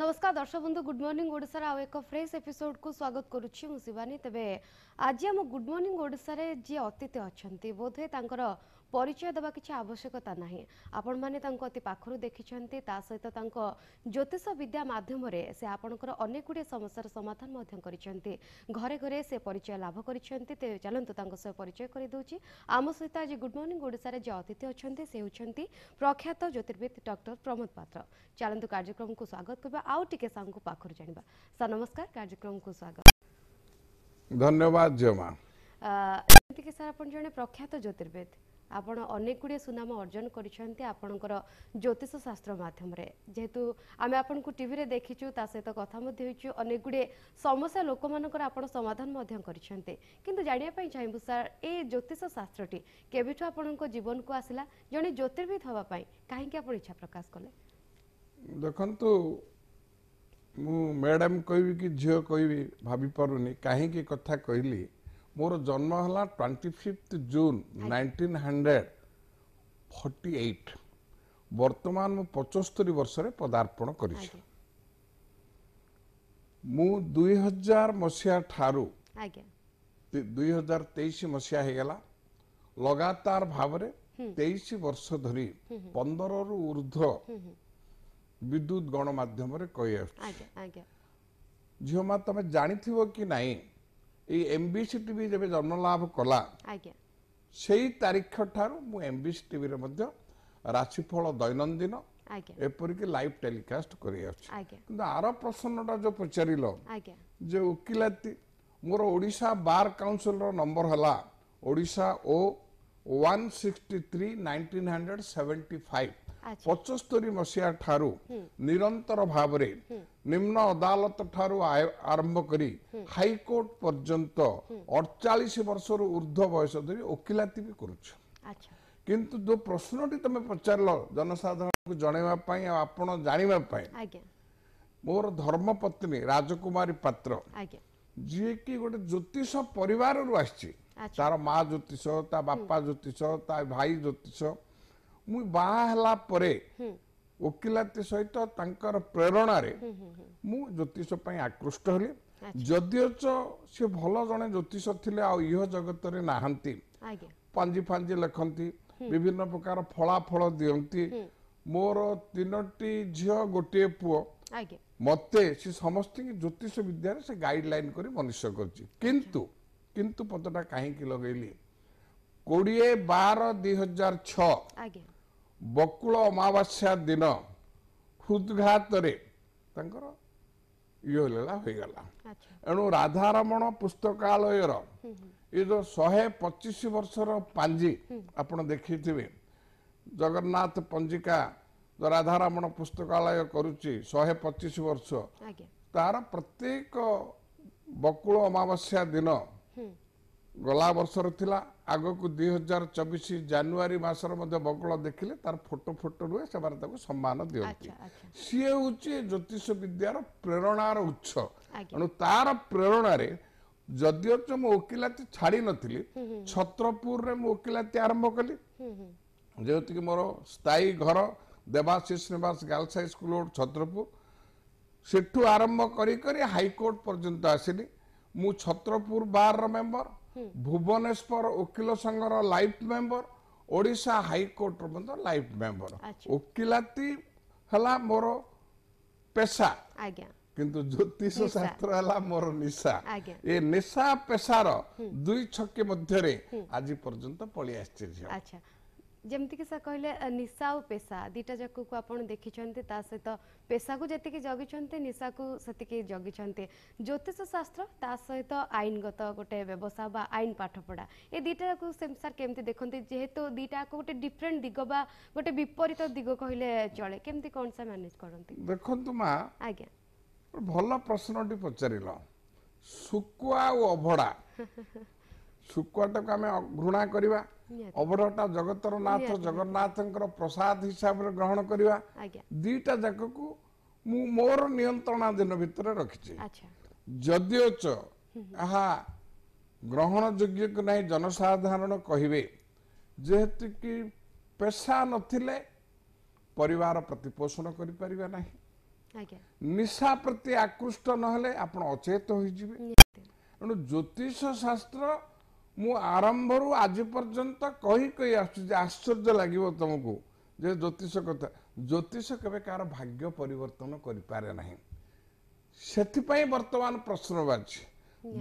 ନମସ୍କାର ଦର୍ଶକ ବନ୍ଧୁ ଗୁଡ୍ ମର୍ଣ୍ଣିଂ ଓଡ଼ିଶାର ଆଉ ଏକ ଫ୍ରେସ୍ ଏପିସୋଡ୍କୁ ସ୍ୱାଗତ କରୁଛି ମୁଁ ଶିବାନୀ ତେବେ ଆଜି ଆମ ଗୁଡ୍ ମର୍ଣ୍ଣିଂ ଓଡ଼ିଶାରେ ଯିଏ ଅତିଥି ଅଛନ୍ତି ବୋଧହୁଏ ତାଙ୍କର পরিচয় দেওয়া কিছু আবশ্যকতা না ଆପଣମାନେ ତାଙ୍କୁ ଅତି ପାଖରୁ ଦେଖିଛନ୍ତି ତା ସହିତ ତାଙ୍କ ଜ୍ୟୋତିଷ ବିଦ୍ୟା ମାଧ୍ୟମରେ ସେ ଆପଣଙ୍କର ଅନେକ ଗୁଡ଼ିଏ ସମସ୍ୟାର ସମାଧାନ ମଧ୍ୟ କରିଛନ୍ତି ଘରେ ଘରେ ସେ ପରିଚୟ ଲାଭ କରିଛନ୍ତି ତେବେ ଚାଲନ୍ତୁ ତାଙ୍କ ସହ ପରିଚୟ କରିଦେଉଛି ଆମ ସହିତ ଆଜି ଗୁଡ୍ ମର୍ଣ୍ଣିଂ ଓଡ଼ିଶାରେ ଯେ ଅତିଥି ଅଛନ୍ତି ସେ ହେଉଛନ୍ତି ପ୍ରଖ୍ୟାତ ଜ୍ୟୋତିର୍ବିଦ ଡକ୍ଟର ପ୍ରମୋଦ ପାତ୍ର ଚାଲନ୍ତୁ କାର୍ଯ୍ୟକ୍ରମକୁ ସ୍ୱାଗତ କରିବା ଆଉ ଟିକେ ସାର୍ଙ୍କୁ ପାଖରୁ ଜାଣିବା ସାର୍ ନମସ୍କାର କାର୍ଯ୍ୟକ୍ରମକୁ ସ୍ୱାଗତ ଧନ୍ୟବାଦ ଜମା ଯେମିତିକି ସାର୍ ଆପଣ ଜଣେ ପ୍ରଖ୍ୟାତ ଜ୍ୟୋତିର୍ବିଦ ଆପଣ ଅନେକ ଗୁଡ଼ିଏ ସୁନାମ ଅର୍ଜନ କରିଛନ୍ତି ଆପଣଙ୍କର ଜ୍ୟୋତିଷ ଶାସ୍ତ୍ର ମାଧ୍ୟମରେ ଯେହେତୁ ଆମେ ଆପଣଙ୍କୁ ଟିଭିରେ ଦେଖିଛୁ ତା ସହିତ କଥା ମଧ୍ୟ ହେଇଛୁ ଅନେକ ଗୁଡ଼ିଏ ସମସ୍ୟା ଲୋକମାନଙ୍କର ଆପଣ ସମାଧାନ ମଧ୍ୟ କରିଛନ୍ତି କିନ୍ତୁ ଜାଣିବା ପାଇଁ ଚାହିଁବୁ ସାର୍ ଏ ଜ୍ୟୋତିଷ ଶାସ୍ତ୍ରଟି କେବେଠୁ ଆପଣଙ୍କ ଜୀବନକୁ ଆସିଲା ଜଣେ ଜ୍ୟୋତିର୍ବିଦ ହେବା ପାଇଁ କାହିଁକି ଆପଣ ଇଚ୍ଛା ପ୍ରକାଶ କଲେ ଦେଖନ୍ତୁ ମୁଁ ମ୍ୟାଡ଼ାମ୍ କହିବି କି ଝିଅ କହିବି ଭାବିପାରୁନି କାହିଁକି କଥା କହିଲି ମୋର ଜନ୍ମ ହେଲା twenty fifth June nineteen hundred forty eight ବର୍ତ୍ତମାନ ମୁଁ ପଞ୍ଚସ୍ତରୀ ବର୍ଷରେ ପଦାର୍ପଣ କରିଛି ମୁଁ ଦୁଇ ହଜାର ମସିହା ଠାରୁ ଦୁଇ ହଜାର ତେଇଶ ମସିହା ହେଇଗଲା ଲଗାତାର ଭାବରେ ତେଇଶ ବର୍ଷ ଧରି ପନ୍ଦରରୁ ଉର୍ଦ୍ଧ୍ୱ ବିଦ୍ୟୁତ ଗଣମାଧ୍ୟମରେ କହିଆସୁଛି ଝିଅ ମା ତମେ ଜାଣିଥିବ କି ନାହିଁ এই ଏମ୍ବିସି ଟିଭି ଯେବେ ଜନ୍ମଲାଭ କଲା ସେଇ ତାରିଖ ଠାରୁ ମୁଁ ଏମ୍ବିସି ଟିଭିରେ ମଧ୍ୟ ରାଶିଫଳ ଦୈନନ୍ଦିନ ଏପରିକି ଲାଇଭ୍ ଟେଲିକାଷ୍ଟ କରିଆସୁଛି କିନ୍ତୁ ଆର ପ୍ରଶ୍ନଟା ଯୋଉ ପଚାରିଲ ଯେ ଓକିଲାତି ମୋର ଓଡ଼ିଶା ବାର୍ କାଉନସିଲର ନମ୍ବର ହେଲା Odisha O one sixty three nineteen hundred seventy five ପଞ୍ଚସ୍ତରୀ ମସିହା ଠାରୁ ନିରନ୍ତର ଭାବରେ ନିମ୍ନ ଅଦାଲତ ଠାରୁ ଆରମ୍ଭ କରି ହାଇକୋର୍ଟ ପର୍ଯ୍ୟନ୍ତ ଅଡ଼ଚାଳିଶ ବର୍ଷରୁ ଉର୍ଦ୍ଧ୍ୱ ବୟସ ଧରି ଓକିଲାତି ବି କରୁଛୁ କିନ୍ତୁ ଯୋଉ ପ୍ରଶ୍ନଟି ତମେ ପଚାରିଲ ଜନସାଧାରଣଙ୍କୁ ଜଣାଇବା ପାଇଁ ଆଉ ଆପଣ ଜାଣିବା ପାଇଁ ମୋର ଧର୍ମପତ୍ନୀ ରାଜକୁମାରୀ ପାତ୍ର ଯିଏକି ଗୋଟେ ଜ୍ୟୋତିଷ ପରିବାରରୁ ଆସିଛି ତାର ମା ଜ୍ୟୋତିଷ ତା ବାପା ଜ୍ୟୋତିଷ ତା ଭାଇ ଜ୍ୟୋତିଷ ମୁଁ ବାହା ହେଲା ପରେ ଓକିଲାତି ସହିତ ତାଙ୍କର ପ୍ରେରଣାରେ ମୁଁ ଜ୍ୟୋତିଷ ପାଇଁ ଆକୃଷ୍ଟ ହେଲି ଯଦିଓ ସେ ଭଲ ଜଣେ ଜ୍ୟୋତିଷ ଥିଲେ ଆଉ ଇହ ଜଗତରେ ନାହାନ୍ତି ପାଞ୍ଜି ଫାଞ୍ଜି ଲେଖନ୍ତି ବିଭିନ୍ନ ପ୍ରକାର ଫଳାଫଳ ଦିଅନ୍ତି ମୋର ତିନୋଟି ଝିଅ ଗୋଟିଏ ପୁଅ ମତେ ସେ ସମସ୍ତଙ୍କୁ ଜ୍ୟୋତିଷ ବିଦ୍ୟାରେ ସେ ଗାଇଡଲାଇନ କରି ମନୁଷ୍ୟ କରୁଛି କିନ୍ତୁ କିନ୍ତୁ ପଦଟା କାହିଁକି ଲଗେଇଲି କୋଡ଼ିଏ ବାର ଦୁଇ ହଜାର ଛଅ ବକୁଳ ଅମାବାସ୍ୟା ଦିନ ହୃଦଘାତରେ ତାଙ୍କର ଇଏ ଇଏଲା ହୋଇଗଲା ଏଣୁ ରାଧାରମଣ ପୁସ୍ତକାଳୟର ଏ ଯେଉଁ ଶହେ ପଚିଶ ବର୍ଷର ପାଞ୍ଜି ଆପଣ ଦେଖିଥିବେ ଜଗନ୍ନାଥ ପଞ୍ଜିକା ରାଧାରମଣ ପୁସ୍ତକାଳୟ କରୁଛି ଶହେ ପଚିଶ ବର୍ଷ ତାର ପ୍ରତ୍ୟେକ ବକୁଳ ଅମାବାସ୍ୟା ଦିନ ଗଲା ବର୍ଷର ଥିଲା ଆଗକୁ ଦୁଇ ହଜାର ଚବିଶ ଜାନୁଆରୀ ମାସର ମଧ୍ୟ ବଗଳ ଦେଖିଲେ ତାର ଫଟୋ ଫଟୋ ରୁହେ ସେମାନେ ତାକୁ ସମ୍ମାନ ଦିଅନ୍ତି ସିଏ ହେଉଛି ଜ୍ୟୋତିଷ ବିଦ୍ୟାର ପ୍ରେରଣାର ଉତ୍ସ ତେଣୁ ତାର ପ୍ରେରଣାରେ ଯଦିଓ ଚ ମୁଁ ଓକିଲାତି ଛାଡ଼ି ନଥିଲି ଛତ୍ରପୁରରେ ମୁଁ ଓକିଲାତି ଆରମ୍ଭ କଲି ଯେହେତୁକି ମୋର ସ୍ଥାୟୀ ଘର ଦେବାଶିଷ ନିବାସ ଗାର୍ଲସ ହାଇସ୍କୁଲ ରୋଡ଼ ଛତ୍ରପୁର ସେଠୁ ଆରମ୍ଭ କରି କରି ହାଇକୋର୍ଟ ପର୍ଯ୍ୟନ୍ତ ଆସିଲି ମୁଁ ଛତ୍ରପୁର ବାର୍ର ମେମ୍ବର ଭୁବନେଶ୍ୱର ଓକିଲ ସଂଘର ଲାଇଫ୍ ମେମ୍ବର ଓଡ଼ିଶା ହାଇକୋର୍ଟର ମଧ୍ୟ ଲାଇଫ୍ ମେମ୍ବର ଓକିଲାତି ହେଲା ମୋର ପେଶା କିନ୍ତୁ ଜ୍ୟୋତିଷ ଶାସ୍ତ୍ର ହେଲା ମୋର ନିଶା ଏ ନିଶା ପେଶାର ଦୁଇ ଛକି ମଧ୍ୟରେ ଆଜି ପର୍ଯ୍ୟନ୍ତ ପଳି ଆସିଛି ଝିଅ ଯେମିତିକି ସାର୍ କହିଲେ ନିଶା ଆଉ ପେସା ଦୁଇଟା ଯାକକୁ ଆପଣ ଦେଖିଛନ୍ତି ତା ସହିତ ପେସାକୁ ଯେତିକି ଜଗିଛନ୍ତି ନିଶାକୁ ସେତିକି ଜଗିଛନ୍ତି ଜ୍ୟୋତିଷ ଶାସ୍ତ୍ର ତା ସହିତ ଆଇନଗତ ଗୋଟେ ବ୍ୟବସାୟ ବା ଆଇନ ପାଠପଢ଼ା ଏ ଦୁଇଟାକୁ ସାର୍ କେମିତି ଦେଖନ୍ତି ଯେହେତୁ ଦୁଇଟାକୁ ଗୋଟେ ଡିଫରେଣ୍ଟ ଦିଗ ବା ଗୋଟେ ବିପରୀତ ଦିଗ କହିଲେ ଚଳେ କେମିତି କ'ଣ ସାର୍ ମ୍ୟାନେଜ୍ କରନ୍ତି ଦେଖନ୍ତୁ ମା ଆଜ୍ଞା ଭଲ ପ୍ରଶ୍ନଟି ପଚାରିଲ ଶୁକୁଆ ଆଉ ଅଭଡ଼ା ଶୁକୁଆଟାକୁ ଆମେ ଘୃଣା କରିବା ଅବଢ଼ଟା ଜଗତର ନାଥ ଜଗନ୍ନାଥଙ୍କର ପ୍ରସାଦ ହିସାବରେ ଗ୍ରହଣ କରିବା ଦୁଇଟା ଯାକକୁ ମୁଁ ମୋର ନିୟନ୍ତ୍ରଣାଧୀନ ଭିତରେ ରଖିଛି ଯଦିଓ ଚ ଏହା ଯୋଗ୍ୟକୁ ନାହିଁ ଜନସାଧାରଣ କହିବେ ଯେହେତୁ କି ପେଶା ନଥିଲେ ପରିବାର ପ୍ରତିପୋଷଣ କରିପାରିବେ ନାହିଁ ନିଶା ପ୍ରତି ଆକୃଷ୍ଟ ନହେଲେ ଆପଣ ଅଚେତ ହୋଇଯିବେ ଏଣୁ ଜ୍ୟୋତିଷ ଶାସ୍ତ୍ର ମୁଁ ଆରମ୍ଭରୁ ଆଜି ପର୍ଯ୍ୟନ୍ତ କହି କହି ଆସୁଛି ଯେ ଆଶ୍ଚର୍ଯ୍ୟ ଲାଗିବ ତୁମକୁ ଯେ ଜ୍ୟୋତିଷ କଥା ଜ୍ୟୋତିଷ କେବେ କାହାର ଭାଗ୍ୟ ପରିବର୍ତ୍ତନ କରିପାରେ ନାହିଁ ସେଥିପାଇଁ ବର୍ତ୍ତମାନ ପ୍ରଶ୍ନ ବାଜି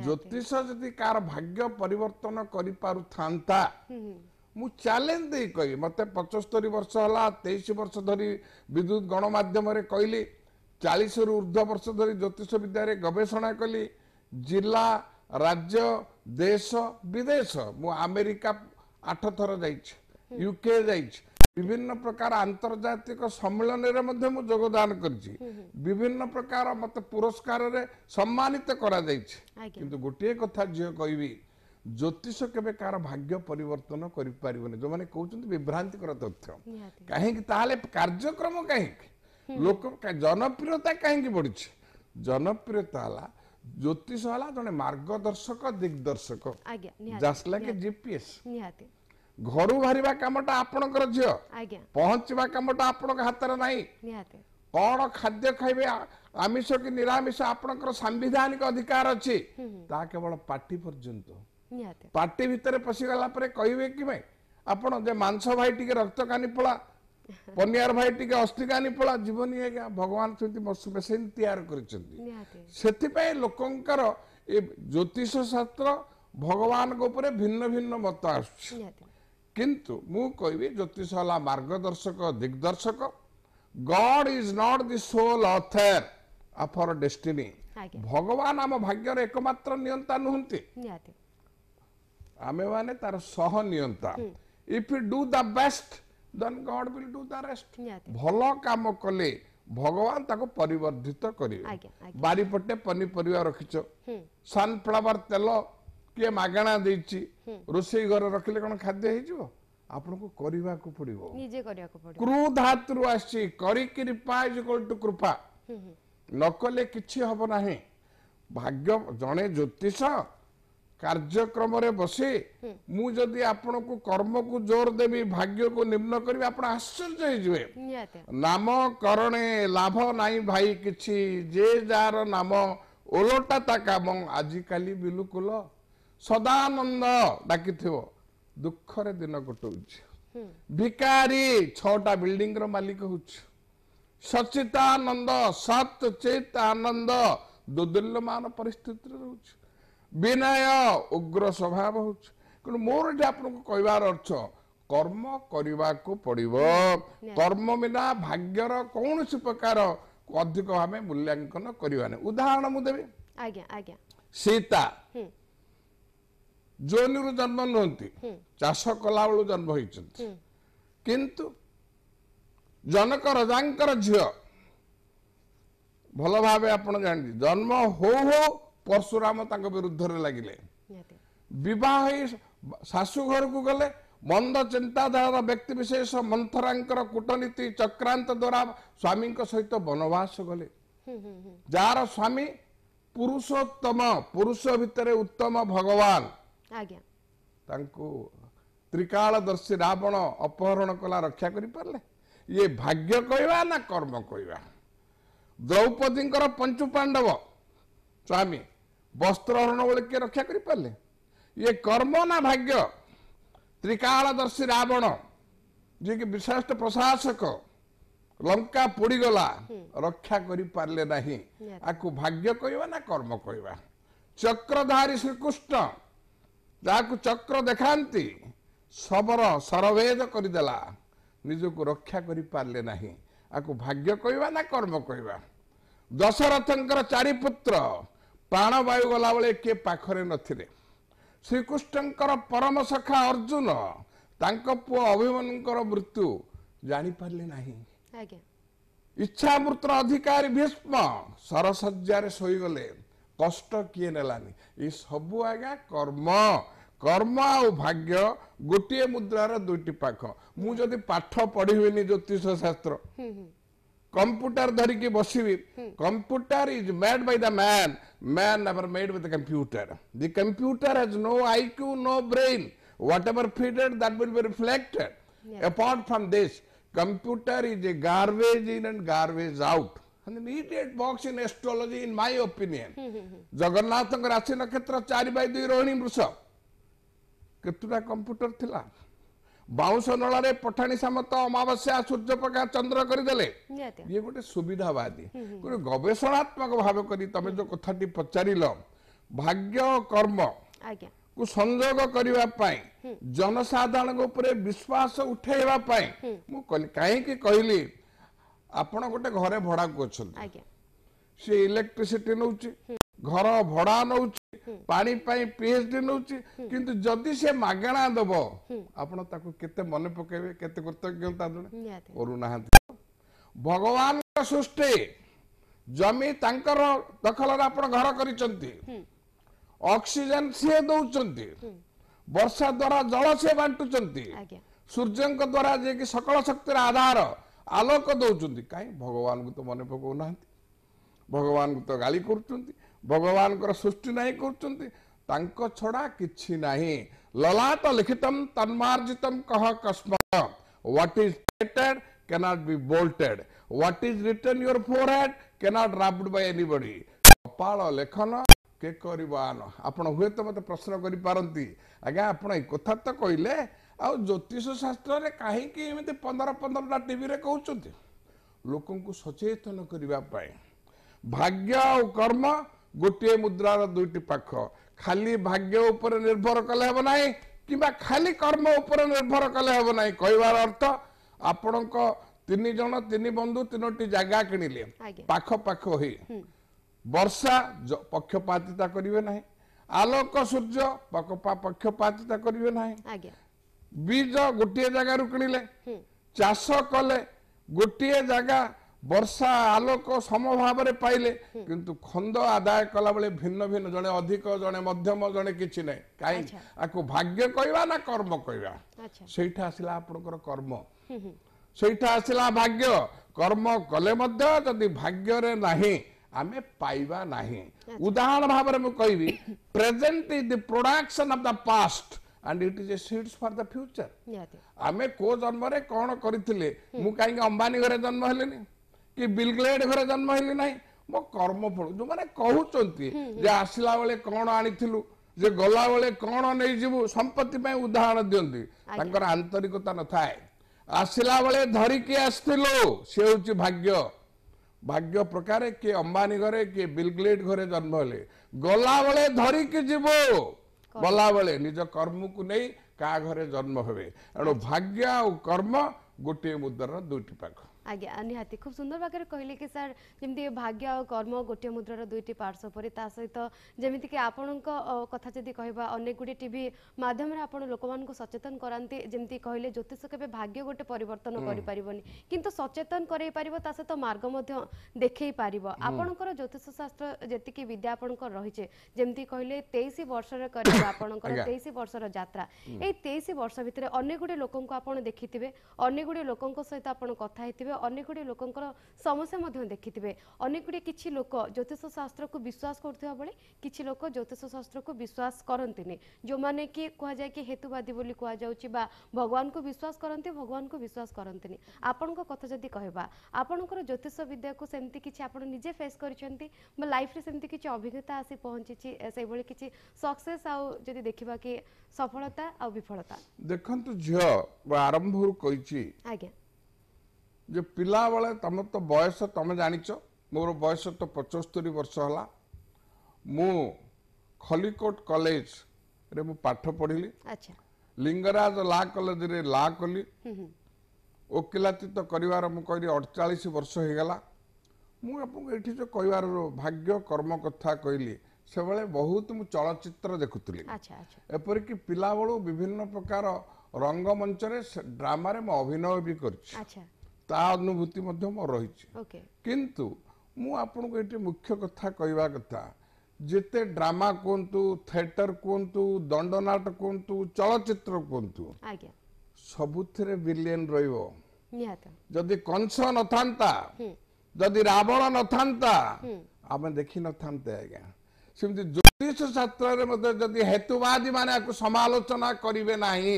ଜ୍ୟୋତିଷ ଯଦି କାହାର ଭାଗ୍ୟ ପରିବର୍ତ୍ତନ କରିପାରୁଥାନ୍ତା ମୁଁ ଚ୍ୟାଲେଞ୍ଜ ଦେଇ କହିବି ମୋତେ ପଞ୍ଚସ୍ତରୀ ବର୍ଷ ହେଲା ତେଇଶ ବର୍ଷ ଧରି ବିଦ୍ୟୁତ ଗଣମାଧ୍ୟମରେ କହିଲି ଚାଳିଶରୁ ଉର୍ଦ୍ଧ୍ୱ ବର୍ଷ ଧରି ଜ୍ୟୋତିଷ ବିଦ୍ୟାରେ ଗବେଷଣା କଲି ଜିଲ୍ଲା ରାଜ୍ୟ ଦେଶ ବିଦେଶ ମୁଁ ଆମେରିକା ଆଠ ଥର ଯାଇଛି ୟୁକେ ଯାଇଛି ବିଭିନ୍ନ ପ୍ରକାର ଆନ୍ତର୍ଜାତିକ ସମ୍ମିଳନୀରେ ମଧ୍ୟ ମୁଁ ଯୋଗଦାନ କରିଛି ବିଭିନ୍ନ ପ୍ରକାର ମୋତେ ପୁରସ୍କାରରେ ସମ୍ମାନିତ କରାଯାଇଛି କିନ୍ତୁ ଗୋଟିଏ କଥା ଝିଅ କହିବି ଜ୍ୟୋତିଷ କେବେ କାହାର ଭାଗ୍ୟ ପରିବର୍ତ୍ତନ କରିପାରିବନି ଯେଉଁମାନେ କହୁଛନ୍ତି ବିଭ୍ରାନ୍ତିକର ତଥ୍ୟ କାହିଁକି ତାହେଲେ କାର୍ଯ୍ୟକ୍ରମ କାହିଁକି ଲୋକ ଜନପ୍ରିୟତା କାହିଁକି ବଢ଼ିଛି ଜନପ୍ରିୟତା ହେଲା ଜ୍ୟୋତିଷ ହେଲା ଜଣେ ମାର୍ଗଦର୍ଶକ ଦିଗ୍ଦର୍ଶକ ଘରୁ ବାହାରିବା କାମଟା ଆପଣଙ୍କର ଝିଅ ପହଞ୍ଚିବା କାମଟା ଆପଣଙ୍କ ହାତରେ ନାହିଁ କଣ ଖାଦ୍ୟ ଖାଇବେ ଆମିଷ କି ନିରାମିଷ ଆପଣଙ୍କର ସାମ୍ବିଧାନିକ ଅଧିକାର ଅଛି ତାହା କେବଳ ପାର୍ଟି ପର୍ଯ୍ୟନ୍ତ ପାର୍ଟି ଭିତରେ ପଶିଗଲା ପରେ କହିବେ କି ଭାଇ ଆପଣ ଯେ ମାଂସ ଭାଇ ଟିକେ ରକ୍ତ ପଳା ପନିଆର ଭାଇ ଟିକେ ଅସ୍ତିକାନି ପଳା ଯିବନି ଆଜ୍ଞା ଭଗବାନ ଛନ୍ତି ମସୁପେଶାନୀ ତିଆରି କରିଛନ୍ତି ସେଥିପାଇଁ ଲୋକଙ୍କର ଏ ଜ୍ୟୋତିଷ ଶାସ୍ତ୍ର ଭଗବାନଙ୍କ ଉପରେ ଭିନ୍ନ ଭିନ୍ନ ମତ ଆସୁଛି କିନ୍ତୁ ମୁଁ କହିବି ଜ୍ୟୋତିଷ ହେଲା ମାର୍ଗଦର୍ଶକ ଦିଗ୍ଦର୍ଶକ God is not the sole author of our destiny ଭଗବାନ ଆମ ଭାଗ୍ୟର ଏକମାତ୍ର ନିଅନ୍ତା ନୁହନ୍ତି ଆମେମାନେ ତାର ସହ ନିଅନ୍ତା if you do the best then God will do the rest ଭଲ କାମ କଲେ ଭଗବାନ ତାକୁ ପରିବର୍ଦ୍ଧିତ କରିବେ ବାରିପଟେ ପନିପରିବା ରଖିଛ ସନ୍ଫ୍ଲାୱାର୍ ତେଲ କିଏ ମାଗଣା ଦେଇଛି ରୋଷେଇ ଘରେ ରଖିଲେ କଣ ଖାଦ୍ୟ ହେଇଯିବ ଆପଣଙ୍କୁ କରିବାକୁ ପଡିବ କ୍ରୁଧାତୁରୁ ଆସିଛି କରିକି ରୂପା ଟୁ କୃପା ନକଲେ କିଛି ହବ ନାହିଁ ଭାଗ୍ୟ ଜଣେ ଜ୍ୟୋତିଷ କାର୍ଯ୍ୟକ୍ରମରେ ବସି ମୁଁ ଯଦି ଆପଣଙ୍କୁ କର୍ମକୁ ଜୋର ଦେବି ଭାଗ୍ୟକୁ ନିମ୍ନ କରିବି ଆପଣ ଆଶ୍ଚର୍ଯ୍ୟ ହେଇଯିବେ ନାମ କରଣେ ଲାଭ ନାହିଁ ଭାଇ କିଛି ଯେ ଯାହାର ନାମ ଓଲଟା ତା କାମ ଆଜିକାଲି ବିଲୁକୁଲ ସଦାନନ୍ଦ ଡାକିଥିବ ଦୁଃଖରେ ଦିନ କଟଉଛି ଭିକାରୀ ଛଅଟା ବିଲ୍ଡିଂର ମାଲିକ ହଉଛୁ ସଚିତାନନ୍ଦ ସତ୍ ଚିତ୍ ଆନନ୍ଦ ଦୁଦୁଲ୍ୟମାନ ପରିସ୍ଥିତିରେ ରହୁଛୁ ବିନୟ ଉଗ୍ର ସ୍ୱଭାବ ହଉଛି କିନ୍ତୁ ମୋର ଏଠି ଆପଣଙ୍କୁ କହିବାର ଅର୍ଥ କର୍ମ କରିବାକୁ ପଡ଼ିବ କର୍ମ ବିନା ଭାଗ୍ୟର କୌଣସି ପ୍ରକାର ଅଧିକ ଭାବେ ମୂଲ୍ୟାଙ୍କନ କରିବା ନାହିଁ ଉଦାହରଣ ମୁଁ ଦେବି ସୀତା ଜୋନିରୁ ଜନ୍ମ ନୁହନ୍ତି ଚାଷ କଲାବେଳୁ ଜନ୍ମ ହେଇଛନ୍ତି କିନ୍ତୁ ଜନକ ରଜାଙ୍କର ଝିଅ ଭଲ ଭାବେ ଆପଣ ଜାଣିଛନ୍ତି ଜନ୍ମ ହଉ ହଉ ପର୍ଶୁରାମ ତାଙ୍କ ବିରୁଦ୍ଧରେ ଲାଗିଲେ ବିବାହ ହେଇ ଶାଶୁଘରକୁ ଗଲେ ମନ୍ଦ ଚିନ୍ତାଧାରାର ବ୍ୟକ୍ତିବିଶେଷ ମନ୍ଥରାଙ୍କର କୂଟନୀତି ଚକ୍ରାନ୍ତ ଦ୍ୱାରା ସ୍ୱାମୀଙ୍କ ସହିତ ବନବାସ ଗଲେ ଯାହାର ସ୍ୱାମୀ ପୁରୁଷୋତ୍ତମ ପୁରୁଷ ଭିତରେ ଉତ୍ତମ ଭଗବାନ ତାଙ୍କୁ ତ୍ରିକାଳଦର୍ଶୀ ରାବଣ ଅପହରଣ କଲା ରକ୍ଷା କରିପାରିଲେ ଇଏ ଭାଗ୍ୟ କହିବା ନା କର୍ମ କହିବା ଦ୍ରୌପଦୀଙ୍କର ପଞ୍ଚୁ ପାଣ୍ଡବ ସ୍ୱାମୀ ବସ୍ତ୍ରହରଣ ବୋଲି କିଏ ରକ୍ଷା କରିପାରିଲେ ଇଏ କର୍ମ ନା ଭାଗ୍ୟ ତ୍ରିକାଳଦର୍ଶୀ ରାବଣ ଯିଏକି ବିଶିଷ୍ଟ ପ୍ରଶାସକ ଲଙ୍କା ପୋଡ଼ିଗଲା ରକ୍ଷା କରିପାରିଲେ ନାହିଁ ଆକୁ ଭାଗ୍ୟ କହିବା ନା କର୍ମ କହିବା ଚକ୍ରଧାରୀ ଶ୍ରୀକୃଷ୍ଣ ଯାହାକୁ ଚକ୍ର ଦେଖାନ୍ତି ଶବର ସରଭେଦ କରିଦେଲା ନିଜକୁ ରକ୍ଷା କରିପାରିଲେ ନାହିଁ ଆକୁ ଭାଗ୍ୟ କହିବା ନା କର୍ମ କହିବା ଦଶରଥଙ୍କର ଚାରିପୁତ୍ର ପ୍ରାଣବାୟୁ ଗଲାବେଳେ କିଏ ପାଖରେ ନଥିଲେ ଶ୍ରୀକୃଷ୍ଣଙ୍କର ପରମ ସଖା ଅର୍ଜୁନ ତାଙ୍କ ପୁଅ ଅଭିମନ୍ୟୁଙ୍କର ମୃତ୍ୟୁ ଜାଣିପାରିଲେ ନାହିଁ ଇଚ୍ଛାମୃତର ଅଧିକାରୀ ଭୀଷ୍ମ ସରସଜ୍ୟାରେ ଶୋଇଗଲେ କଷ୍ଟ କିଏ ନେଲାନି ଏ ସବୁ ଆଜ୍ଞା କର୍ମ କର୍ମ ଆଉ ଭାଗ୍ୟ ଗୋଟିଏ ମୁଦ୍ରାର ଦୁଇଟି ପାଖ ମୁଁ ଯଦି ପାଠ ପଢ଼ିବିନି ଜ୍ୟୋତିଷ ଶାସ୍ତ୍ର कंप्यूटर धरिकी बस computer is made by the man man never made with computer the computer has no IQ no brain whatever feeded will be reflected apart from this computer is a garbage in and garbage out And the box in astrology, in my opinion, Jagannathan Nakhatra Chari Bai Dui Rohini Mrusha. Kituna computer thila. ବାଉଁଶ ନଳରେ ପଠାଣି ସାମନ୍ତ ଅମାବାସ୍ୟା ସୂର୍ଯ୍ୟପ୍ରକାଶ ଚନ୍ଦ୍ର କରିଦେଲେ ଇଏ ଗୋଟେ ସୁବିଧାବାଦୀ ଗୋଟେ ଗବେଷଣାତ୍ମକ ଭାବ କରି ତମେ ଯୋଉ କଥାଟି ପଚାରିଲ ଭାଗ୍ୟ କର୍ମ କୁ ସଂଯୋଗ କରିବା ପାଇଁ ଜନସାଧାରଣଙ୍କ ଉପରେ ବିଶ୍ୱାସ ଉଠେଇବା ପାଇଁ ମୁଁ କାହିଁକି କହିଲି ଆପଣ ଗୋଟେ ଘରେ ଭଡ଼ାକୁ ଅଛନ୍ତି ସିଏ ଇଲେକ୍ଟ୍ରିସିଟି ନଉଛି ଘର ଭଡ଼ା ନଉଛି ପାଣି ପାଇଁ ପିଏଚ୍ଡି ନେଉଛି କିନ୍ତୁ ଯଦି ସେ ମାଗଣା ଦେବ ଆପଣ ତାକୁ କେତେ ମନେ ପକେଇବେ କେତେ କୃତଜ୍ଞତା ଜଣେ କରୁନାହାନ୍ତି ଭଗବାନଙ୍କ ସୃଷ୍ଟି ଜମି ତାଙ୍କର ଦଖଲରେ ଆପଣ ଘର କରିଛନ୍ତି ଅକ୍ସିଜେନ୍ ସିଏ ଦଉଛନ୍ତି ବର୍ଷା ଦ୍ଵାରା ଜଳ ସିଏ ବାଣ୍ଟୁଛନ୍ତି ସୂର୍ଯ୍ୟଙ୍କ ଦ୍ଵାରା ଯିଏକି ସକଳ ଶକ୍ତିର ଆଧାର ଆଲୋକ ଦଉଛନ୍ତି କାହିଁ ଭଗବାନଙ୍କୁ ତ ମନେ ପକଉ ନାହାନ୍ତି ଭଗବାନଙ୍କୁ ତ ଗାଳି କରୁଛନ୍ତି ଭଗବାନଙ୍କର ସୃଷ୍ଟି ନାହିଁ କରୁଛନ୍ତି ତାଙ୍କ ଛଡ଼ା କିଛି ନାହିଁ ଲଲାତ ଲିଖିତମ୍ ତନ୍ମାର୍ଜିତମ୍ କହ କସ୍ମତ what is plated cannot be bolted. What is written your forehead cannot rubbed by anybody. କପାଳ ଲେଖନ କେ କରିବ ଆନ ଆପଣ ହୁଏତ ମୋତେ ପ୍ରଶ୍ନ କରିପାରନ୍ତି ଆଜ୍ଞା ଆପଣ ଏ କଥା ତ କହିଲେ ଆଉ ଜ୍ୟୋତିଷ ଶାସ୍ତ୍ରରେ କାହିଁକି ଏମିତି ପନ୍ଦର ପନ୍ଦରଟା ଟିଭିରେ କହୁଛନ୍ତି ଲୋକଙ୍କୁ ସଚେତନ କରିବା ପାଇଁ ଭାଗ୍ୟ ଆଉ କର୍ମ ଗୋଟିଏ ମୁଦ୍ରାର ଦୁଇଟି ପାଖ ଖାଲି ଭାଗ୍ୟ ଉପରେ ନିର୍ଭର କଲେ ହେବ ନାହିଁ କିମ୍ବା ଖାଲି କର୍ମ ଉପରେ ନିର୍ଭର କଲେ ହେବ ନାହିଁ କହିବାର ଅର୍ଥ ଆପଣଙ୍କ ତିନି ଜଣ ତିନି ବନ୍ଧୁ ତିନୋଟି ଜାଗା କିଣିଲେ ପାଖ ପାଖ ହୋଇ ବର୍ଷା ପକ୍ଷପାତିତା କରିବେ ନାହିଁ ଆଲୋକ ସୂର୍ଯ୍ୟ ପକ୍ଷପାତିତା କରିବେ ନାହିଁ ବୀଜ ଗୋଟିଏ ଜାଗାରୁ କିଣିଲେ ଚାଷ କଲେ ଗୋଟିଏ ଜାଗା ବର୍ଷା ଆଲୋକ ସମଭାବରେ ପାଇଲେ କିନ୍ତୁ ଖନ୍ଦ ଆଦାୟ କଲାବେଳେ ଭିନ୍ନ ଭିନ୍ନ ଜଣେ ଅଧିକ ଜଣେ ମଧ୍ୟମ ଜଣେ କିଛି ନାହିଁ କାହିଁକି ଆକୁ ଭାଗ୍ୟ କହିବା ନା କର୍ମ କହିବା ସେଇଠା ଆସିଲା ଆପଣଙ୍କର କର୍ମ ସେଇଠା ଆସିଲା ଭାଗ୍ୟ କର୍ମ କଲେ ମଧ୍ୟ ଯଦି ଭାଗ୍ୟରେ ନାହିଁ ଆମେ ପାଇବା ନାହିଁ ଉଦାହରଣ ଭାବରେ ମୁଁ କହିବି present is the production of the past and it is a seeds for the future ଆମେ କୋଉ ଜନ୍ମରେ କ'ଣ କରିଥିଲେ ମୁଁ କାହିଁକି ଅମ୍ବାନୀ ଘରେ ଜନ୍ମ ହେଲିନି कि बेलग्लेट घर जन्म है नै म कर्म जो कि आसला बिथिलाइज सम्पत्ति पनि उदाहरण दिन आन्तरिकता नै आसला बेला धरिक आसि भाग्य भाग्य प्रकार अम्बानी घरे कि बेलग्लेड घर जन्म गला बेला धरिक जु गला निज कर्म कहाँ घरे जन्म हे भाग्य कर्म गोटे मुद्र दुई पाख আজ্ঞা নিহতি খুব সুন্দর ভাবে কহিলে কি স্যার যেমি ভাগ্য আর কর্ম গোটিয়ে মুদ্রার দুইটি পার্শ্ব পরে তা সহিত কি আপনার কথা যদি কহবা অনেক গুড়ি টিভি মাধ্যমে আপনার লোক সচেতন করাতে যেমি কহিলে জ্যোতিষ কেবে ভাগ্য গোটে পরিবর্তন করে পারবনি কিন্তু সচেতন করাই পারিব তা সহ মার্গ দেখাই পারিব আপনার জ্যোতিষ শাস্ত্র যেত বিদ্যা আপনার রয়েছে যেমি কহিলে তেইশ বর্ষরে করিব আপনার তেইশ বর্ষর যাত্রা এই তেইশ বর্ষ ভিতরে অনেক গুড়ি লোক আপনার দেখি অনেক গুড়ি লোক সহ আপনার কথা হয়ে ଅନେକ ଗୁଡ଼ିଏ ଲୋକଙ୍କର ସମସ୍ୟା ମଧ୍ୟ ଦେଖିଥିବେ ଅନେକ ଗୁଡ଼ିଏ କିଛି ଲୋକ ଜ୍ୟୋତିଷ ଶାସ୍ତ୍ରକୁ ବିଶ୍ୱାସ କରୁଥିବା ବେଳେ କିଛି ଲୋକ ଜ୍ୟୋତିଷ ଶାସ୍ତ୍ରକୁ ବିଶ୍ୱାସ କରନ୍ତିନି ଯେଉଁମାନେ କି କୁହାଯାଏ କି ହେତୁବାଦୀ ବୋଲି କୁହାଯାଉଛି ବା ଭଗବାନଙ୍କୁ ବିଶ୍ୱାସ କରନ୍ତି ଭଗବାନଙ୍କୁ ବିଶ୍ୱାସ କରନ୍ତିନି ଆପଣଙ୍କ କଥା ଯଦି କହିବା ଆପଣଙ୍କର ଜ୍ୟୋତିଷ ବିଦ୍ୟାକୁ ସେମିତି କିଛି ଆପଣ ନିଜେ ଫେସ୍ କରିଛନ୍ତି ବା ଲାଇଫ୍ରେ ସେମିତି କିଛି ଅଭିଜ୍ଞତା ଆସି ପହଞ୍ଚିଛି ସେଇଭଳି କିଛି ସକ୍ସେସ୍ ଆଉ ଯଦି ଦେଖିବା କି ସଫଳତା ଆଉ ବିଫଳତା ଦେଖନ୍ତୁ ଝିଅ ଆରମ୍ଭରୁ କହିଛି ଆଜ୍ଞା ଯେ ପିଲାବେଳେ ତୁମର ତ ବୟସ ତମେ ଜାଣିଛ ମୋର ବୟସ ତ ପଞ୍ଚସ୍ତରୀ ବର୍ଷ ହେଲା ମୁଁ ଖଲିକୋଟ କଲେଜରେ ମୁଁ ପାଠ ପଢ଼ିଲି ଲିଙ୍ଗରାଜ ଲା କଲେଜରେ ଲା କଲି ଓକିଲାତି ତ କରିବାର ମୁଁ କହିଲି ଅଠଚାଳିଶ ବର୍ଷ ହେଇଗଲା ମୁଁ ଆପଣଙ୍କୁ ଏଠି ଯେଉଁ କହିବାର ଭାଗ୍ୟ କର୍ମ କଥା କହିଲି ସେଭଳି ବହୁତ ମୁଁ ଚଳଚ୍ଚିତ୍ର ଦେଖୁଥିଲି ଏପରିକି ପିଲାବେଳୁ ବିଭିନ୍ନ ପ୍ରକାର ରଙ୍ଗମଞ୍ଚରେ ଡ୍ରାମାରେ ମୁଁ ଅଭିନୟ ବି କରିଛି ତା ଅନୁଭୂତି ମଧ୍ୟ ମୋର ରହିଛି କିନ୍ତୁ ମୁଁ ଆପଣଙ୍କୁ ଏଠି ମୁଖ୍ୟ କଥା କହିବା କଥା ଯେତେ ଡ୍ରାମା କୁହନ୍ତୁ ଥିଏଟର କୁହନ୍ତୁ ଦଣ୍ଡନାଟ କୁହନ୍ତୁ ଚଳଚ୍ଚିତ୍ର କୁହନ୍ତୁ ସବୁଥିରେ ବିଲିୟନ ରହିବ ଯଦି କଂସ ନଥାନ୍ତା ଯଦି ରାବଣ ନଥାନ୍ତା ଆମେ ଦେଖିନଥାନ୍ତେ ଆଜ୍ଞା ସେମିତି ଜ୍ୟୋତିଷ ଶାସ୍ତ୍ରରେ ମଧ୍ୟ ଯଦି ହେତୁବାଦୀ ମାନେ ଆକୁ ସମାଲୋଚନା କରିବେ ନାହିଁ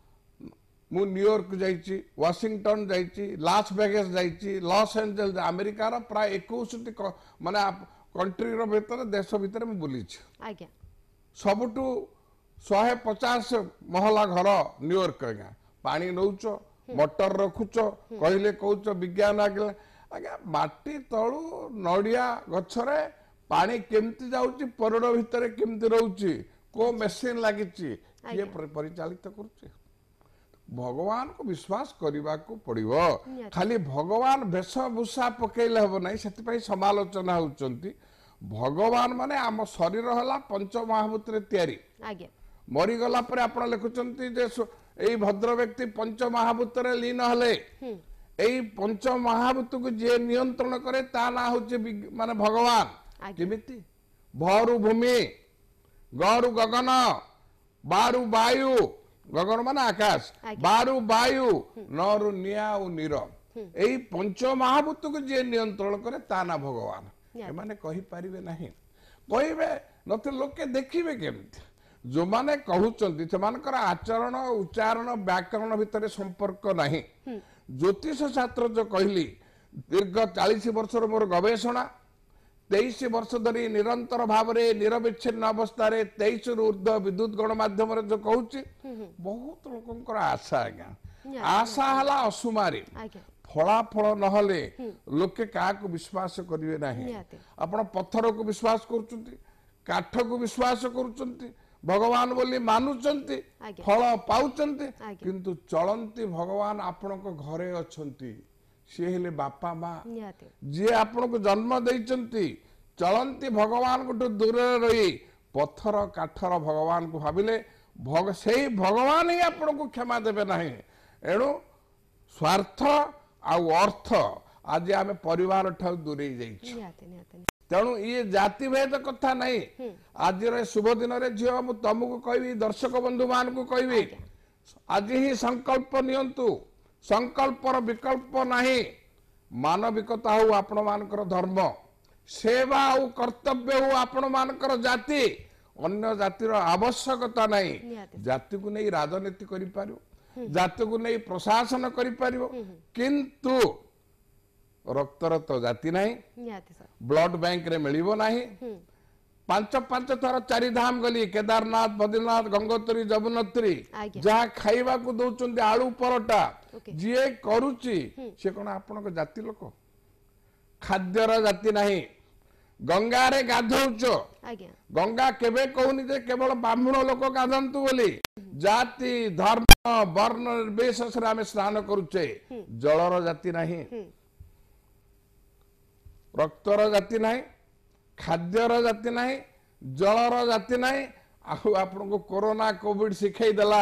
ମୁଁ ନ୍ୟୁୟର୍କ ଯାଇଛି ୱାଶିଂଟନ ଯାଇଛି ଲାସ୍ ଭେଗେସ୍ ଯାଇଛି ଲସ୍ ଏଞ୍ଜେଲସ୍ ଆମେରିକାର ପ୍ରାୟ ଏକୋଇଶଟି ମାନେ କଣ୍ଟ୍ରିର ଭିତରେ ଦେଶ ଭିତରେ ମୁଁ ବୁଲିଛି ଆଜ୍ଞା ସବୁଠୁ ଶହେ ପଚାଶ ମହଲା ଘର ନ୍ୟୁୟର୍କ ଆଜ୍ଞା ପାଣି ନେଉଛ ମଟର ରଖୁଛ କହିଲେ କହୁଛ ବିଜ୍ଞାନ ଆଗିଲେ ଆଜ୍ଞା ମାଟି ତଳୁ ନଡ଼ିଆ ଗଛରେ ପାଣି କେମିତି ଯାଉଛି ପରିଡ଼ ଭିତରେ କେମିତି ରହୁଛି କେଉଁ ମେସିନ୍ ଲାଗିଛି ଇଏ ପରିଚାଳିତ କରୁଛି ଭଗବାନଙ୍କୁ ବିଶ୍ୱାସ କରିବାକୁ ପଡ଼ିବ ଖାଲି ଭଗବାନ ବେଶଭୂଷା ପକେଇଲେ ହେବ ନାହିଁ ସେଥିପାଇଁ ସମାଲୋଚନା ହେଉଛନ୍ତି ଭଗବାନ ମାନେ ଆମ ଶରୀର ହେଲା ପଞ୍ଚମହାଭୂତରେ ତିଆରି ମରିଗଲା ପରେ ଆପଣ ଲେଖୁଛନ୍ତି ଯେ ଏଇ ଭଦ୍ର ବ୍ୟକ୍ତି ପଞ୍ଚମହାଭୂତରେ ଲୀନ ହେଲେ ଏଇ ପଞ୍ଚମହାଭୂତକୁ ଯିଏ ନିୟନ୍ତ୍ରଣ କରେ ତା ନାଁ ହେଉଛି ମାନେ ଭଗବାନ ଯେମିତି ଭରୁ ଭୂମି ଗରୁ ଗଗନ ବାରୁ ବାୟୁ ଗଗନ ମାନେ ଆକାଶ ବାରୁ ବାୟୁ ନରୁ ନିଆଁ ଆଉ ନିର ଏଇ ପଞ୍ଚ ମହାଭୂତକୁ ଯିଏ ନିୟନ୍ତ୍ରଣ କରେ ତା ନା ଭଗବାନ ଏମାନେ କହିପାରିବେ ନାହିଁ କହିବେ ନଥିଲେ ଲୋକେ ଦେଖିବେ କେମିତି ଯେଉଁମାନେ କହୁଛନ୍ତି ସେମାନଙ୍କର ଆଚରଣ ଉଚ୍ଚାରଣ ବ୍ୟାକରଣ ଭିତରେ ସମ୍ପର୍କ ନାହିଁ ଜ୍ୟୋତିଷ ଶାସ୍ତ୍ର ଯେଉଁ କହିଲି ଦୀର୍ଘ ଚାଳିଶ ବର୍ଷର ମୋର ଗବେଷଣା ତେଇଶ ବର୍ଷ ଧରି ନିରନ୍ତର ଭାବରେ ନିରବିଚ୍ଛିନ୍ନ ଅବସ୍ଥାରେ ତେଇଶରୁ ଉର୍ଦ୍ଧ ବିଦ୍ୟୁତ ଗଣମାଧ୍ୟମରେ ଯୋଉ କହୁଛି ବହୁତ ଲୋକଙ୍କର ଆଶା ଆଜ୍ଞା ଆଶା ହେଲା ଅସୁମାରୀ ଫଳାଫଳ ନହେଲେ ଲୋକେ କାହାକୁ ବିଶ୍ୱାସ କରିବେ ନାହିଁ ଆପଣ ପଥରକୁ ବିଶ୍ୱାସ କରୁଛନ୍ତି କାଠକୁ ବିଶ୍ୱାସ କରୁଛନ୍ତି ଭଗବାନ ବୋଲି ମାନୁଛନ୍ତି ଫଳ ପାଉଛନ୍ତି କିନ୍ତୁ ଚଳନ୍ତି ଭଗବାନ ଆପଣଙ୍କ ଘରେ ଅଛନ୍ତି ସିଏ ହେଲେ ବାପା ମା ଯିଏ ଆପଣଙ୍କୁ ଜନ୍ମ ଦେଇଛନ୍ତି ଚଳନ୍ତି ଭଗବାନଙ୍କଠୁ ଦୂରରେ ରହି ପଥର କାଠର ଭଗବାନଙ୍କୁ ଭାବିଲେ ସେଇ ଭଗବାନ ହିଁ ଆପଣଙ୍କୁ କ୍ଷମା ଦେବେ ନାହିଁ ଏଣୁ ସ୍ୱାର୍ଥ ଆଉ ଅର୍ଥ ଆଜି ଆମେ ପରିବାର ଠାରୁ ଦୂରେଇ ଯାଇଛୁ ତେଣୁ ଇଏ ଜାତିଭେଦ କଥା ନାହିଁ ଆଜିର ଶୁଭ ଦିନରେ ଝିଅ ମୁଁ ତମକୁ କହିବି ଦର୍ଶକ ବନ୍ଧୁ ମାନଙ୍କୁ କହିବି ଆଜି ହିଁ ସଂକଳ୍ପ ନିଅନ୍ତୁ ସଂକଳ୍ପର ବିକଳ୍ପ ନାହିଁ ମାନବିକତା ହଉ ଆପଣମାନଙ୍କର ଧର୍ମ ସେବା ଆଉ କର୍ତ୍ତବ୍ୟ ହଉ ଆପଣମାନଙ୍କର ଜାତି ଅନ୍ୟ ଜାତିର ଆବଶ୍ୟକତା ନାହିଁ ଜାତିକୁ ନେଇ ରାଜନୀତି କରିପାରିବ ଜାତିକୁ ନେଇ ପ୍ରଶାସନ କରିପାରିବ କିନ୍ତୁ ରକ୍ତର ତ ଜାତି ନାହିଁ ବ୍ଲଡ୍ ବ୍ୟାଙ୍କରେ ମିଳିବ ନାହିଁ ପାଞ୍ଚ ପାଞ୍ଚ ଥର ଚାରିଧାମ ଗଲି କେଦାରନାଥ ବଦ୍ରୀନାଥ ଗଙ୍ଗୋତ୍ରୀ ଯମୁନୋତ୍ରୀ ଯାହା ଖାଇବାକୁ ଦଉଛନ୍ତି ଆଳୁ ପରଟା ଯିଏ କରୁଛି ସେ କଣ ଆପଣଙ୍କ ଜାତି ଲୋକ ଖାଦ୍ୟର ଜାତି ନାହିଁ ଗଙ୍ଗାରେ ଗାଧଉଛ ଗଙ୍ଗା କେବେ କହୁନି ଯେ କେବଳ ବ୍ରାହ୍ମଣ ଲୋକ ଗାଧାନ୍ତୁ ବୋଲି ଜାତି ଧର୍ମ ବର୍ଣ୍ଣ ନିର୍ବିଶେଷରେ ଆମେ ସ୍ନାନ କରୁଛେ ଜଳର ଜାତି ନାହିଁ ରକ୍ତର ଜାତି ନାହିଁ ଖାଦ୍ୟର ଜାତି ନାହିଁ ଜଳର ଜାତି ନାହିଁ ଆଉ ଆପଣଙ୍କୁ କୋରୋନା କୋଭିଡ ଶିଖେଇ ଦେଲା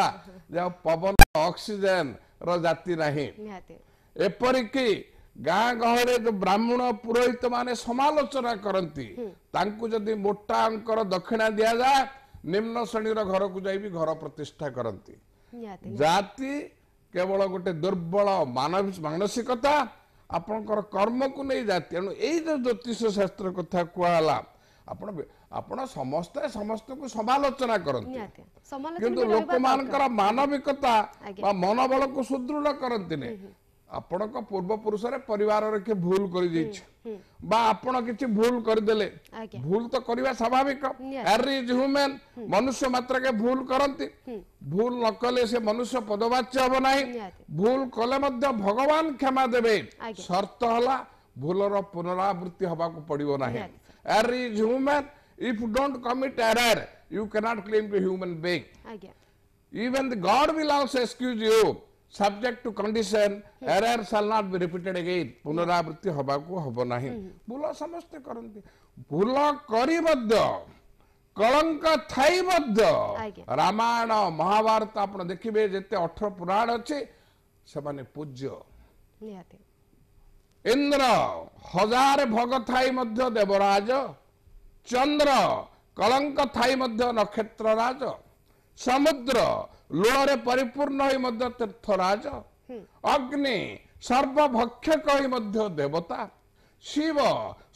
ଯେ ଆଉ ପବନ ଅକ୍ସିଜେନ ର ଜାତି ନାହିଁ ଏପରିକି ଗାଁ ଗହଳିରେ ବ୍ରାହ୍ମଣ ପୁରୋହିତ ମାନେ ସମାଲୋଚନା କରନ୍ତି ତାଙ୍କୁ ଯଦି ମୋଟା ଅଙ୍କର ଦକ୍ଷିଣା ଦିଆଯାଏ ନିମ୍ନ ଶ୍ରେଣୀର ଘରକୁ ଯାଇ ବି ଘର ପ୍ରତିଷ୍ଠା କରନ୍ତି ଜାତି କେବଳ ଗୋଟେ ଦୁର୍ବଳ ମାନସିକତା ଆପଣଙ୍କର କର୍ମକୁ ନେଇ ଜାତି ତେଣୁ ଏଇ ଯେଉଁ ଜ୍ୟୋତିଷ ଶାସ୍ତ୍ର କଥା କୁହାହେଲା ଆପଣ ଆପଣ ସମସ୍ତେ ସମସ୍ତଙ୍କୁ ସମାଲୋଚନା କରନ୍ତି କିନ୍ତୁ ଲୋକମାନଙ୍କର ମାନବିକତା ବା ମନୋବଳକୁ ସୁଦୃଢ଼ କରନ୍ତିନି आपण पूर्व पुरुष भूल कर हम्म, हम्म। भूल करदे भूल तो करवा स्वाभाविक एरिज ह्यूमेन मनुष्य मात्र के भूल करती हम्म। भूल नक मनुष्य पदवाच्य हम ना भूल कले भगवान क्षमा देवे सर्त हला भूल पुनरावृत्ति हवाक पड़ो ना एरिज ह्यूमेन इफ डोट commit error you cannot claim to human beg even God will also excuse you subject to condition error shall not be repeated again punarabruti hobaku hobo nahi bula samaste karanti bula kari madya kalanka thai madya ramayana mahabharata apna dekhibe jete 18 puran ache se mane pujya niyati indra hazar bhag thai madya devaraj chandra kalanka thai madya nakshatra raj samudra ଲୁଣରେ ପରିପୂର୍ଣ୍ଣ ହୋଇ ମଧ୍ୟ ତୀର୍ଥରାଜ ଅଗ୍ନି ସର୍ବଭକ୍ଷକ ହୋଇ ମଧ୍ୟ ଦେବତା ଶିବ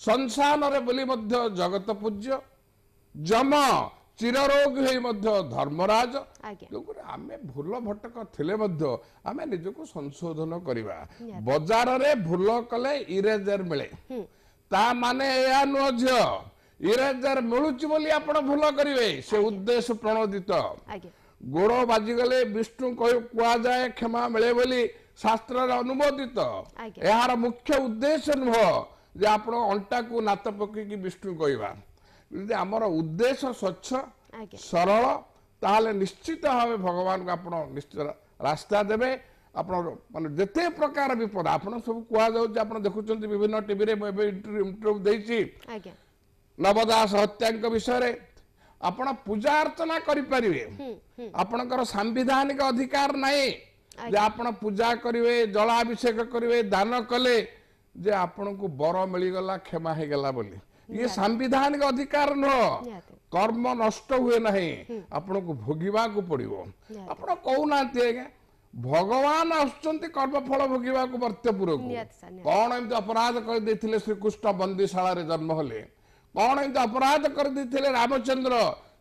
ଶ୍ମଶାନରେ ବୁଲି ମଧ୍ୟ ଜଗତ ପୂଜ୍ୟ ଯମ ଚିରରୋଗ ହୋଇ ମଧ୍ୟ ଧର୍ମରାଜ ଆମେ ଭୁଲ ଭଟକ ଥିଲେ ମଧ୍ୟ ଆମେ ନିଜକୁ ସଂଶୋଧନ କରିବା ବଜାରରେ ଭୁଲ କଲେ ଇରେଜର ମିଳେ ତା ମାନେ ଏହା ନୁହଁ ଝିଅ ଇରେଜର ମିଳୁଛି ବୋଲି ଆପଣ ଭୁଲ କରିବେ ସେ ଉଦ୍ଦେଶ୍ୟ ପ୍ରଣୋଦିତ ଆଜ୍ଞା ଗୋଡ଼ ବାଜିଗଲେ ବିଷ୍ଣୁ କୁହାଯାଏ କ୍ଷମା ମିଳେ ବୋଲି ଶାସ୍ତ୍ରରେ ଅନୁମୋଦିତ ଏହାର ମୁଖ୍ୟ ଉଦ୍ଦେଶ୍ୟ ନୁହଁ ଯେ ଆପଣ ଅଣ୍ଟାକୁ ନାତ ପକେଇକି ବିଷ୍ଣୁ କହିବା ଯଦି ଆମର ଉଦ୍ଦେଶ୍ୟ ସ୍ୱଚ୍ଛ ସରଳ ତାହେଲେ ନିଶ୍ଚିତ ଭାବେ ଭଗବାନଙ୍କୁ ଆପଣ ନିଶ୍ଚିତ ରାସ୍ତା ଦେବେ ଆପଣ ମାନେ ଯେତେ ପ୍ରକାର ବିପଦ ଆପଣ ସବୁ କୁହାଯାଉଛି ଆପଣ ଦେଖୁଛନ୍ତି ବିଭିନ୍ନ ଟିଭିରେ ମୁଁ ଏବେ ଇଣ୍ଟରଭ୍ୟୁ ଦେଇଛି ନବଦାସ ହତ୍ୟାଙ୍କ ବିଷୟରେ ଆପଣ ପୂଜା ଅର୍ଚ୍ଚନା କରିପାରିବେ ଆପଣଙ୍କର ସାମ୍ବିଧାନିକ ଅଧିକାର ନାହିଁ ଯେ ଆପଣ ପୂଜା କରିବେ ଜଳାଭିଷେକ କରିବେ ଦାନ କଲେ ଯେ ଆପଣଙ୍କୁ ବର ମିଳିଗଲା କ୍ଷମା ହେଇଗଲା ବୋଲି ଇଏ ସାମ୍ବିଧାନିକ ଅଧିକାର ନୁହଁ କର୍ମ ନଷ୍ଟ ହୁଏ ନାହିଁ ଆପଣଙ୍କୁ ଭୋଗିବାକୁ ପଡ଼ିବ ଆପଣ କହୁନାହାନ୍ତି ଆଜ୍ଞା ଭଗବାନ ଆସୁଛନ୍ତି କର୍ମଫଳ ଭୋଗିବାକୁ ବର୍ତ୍ତ୍ୟପୁରକୁ କ'ଣ ଏମିତି ଅପରାଧ କରିଦେଇଥିଲେ ଶ୍ରୀକୃଷ୍ଣ ବନ୍ଦୀଶାଳାରେ ଜନ୍ମ ହେଲେ କଣ ଏମିତି ଅପରାଧ କରିଦେଇଥିଲେ ରାମଚନ୍ଦ୍ର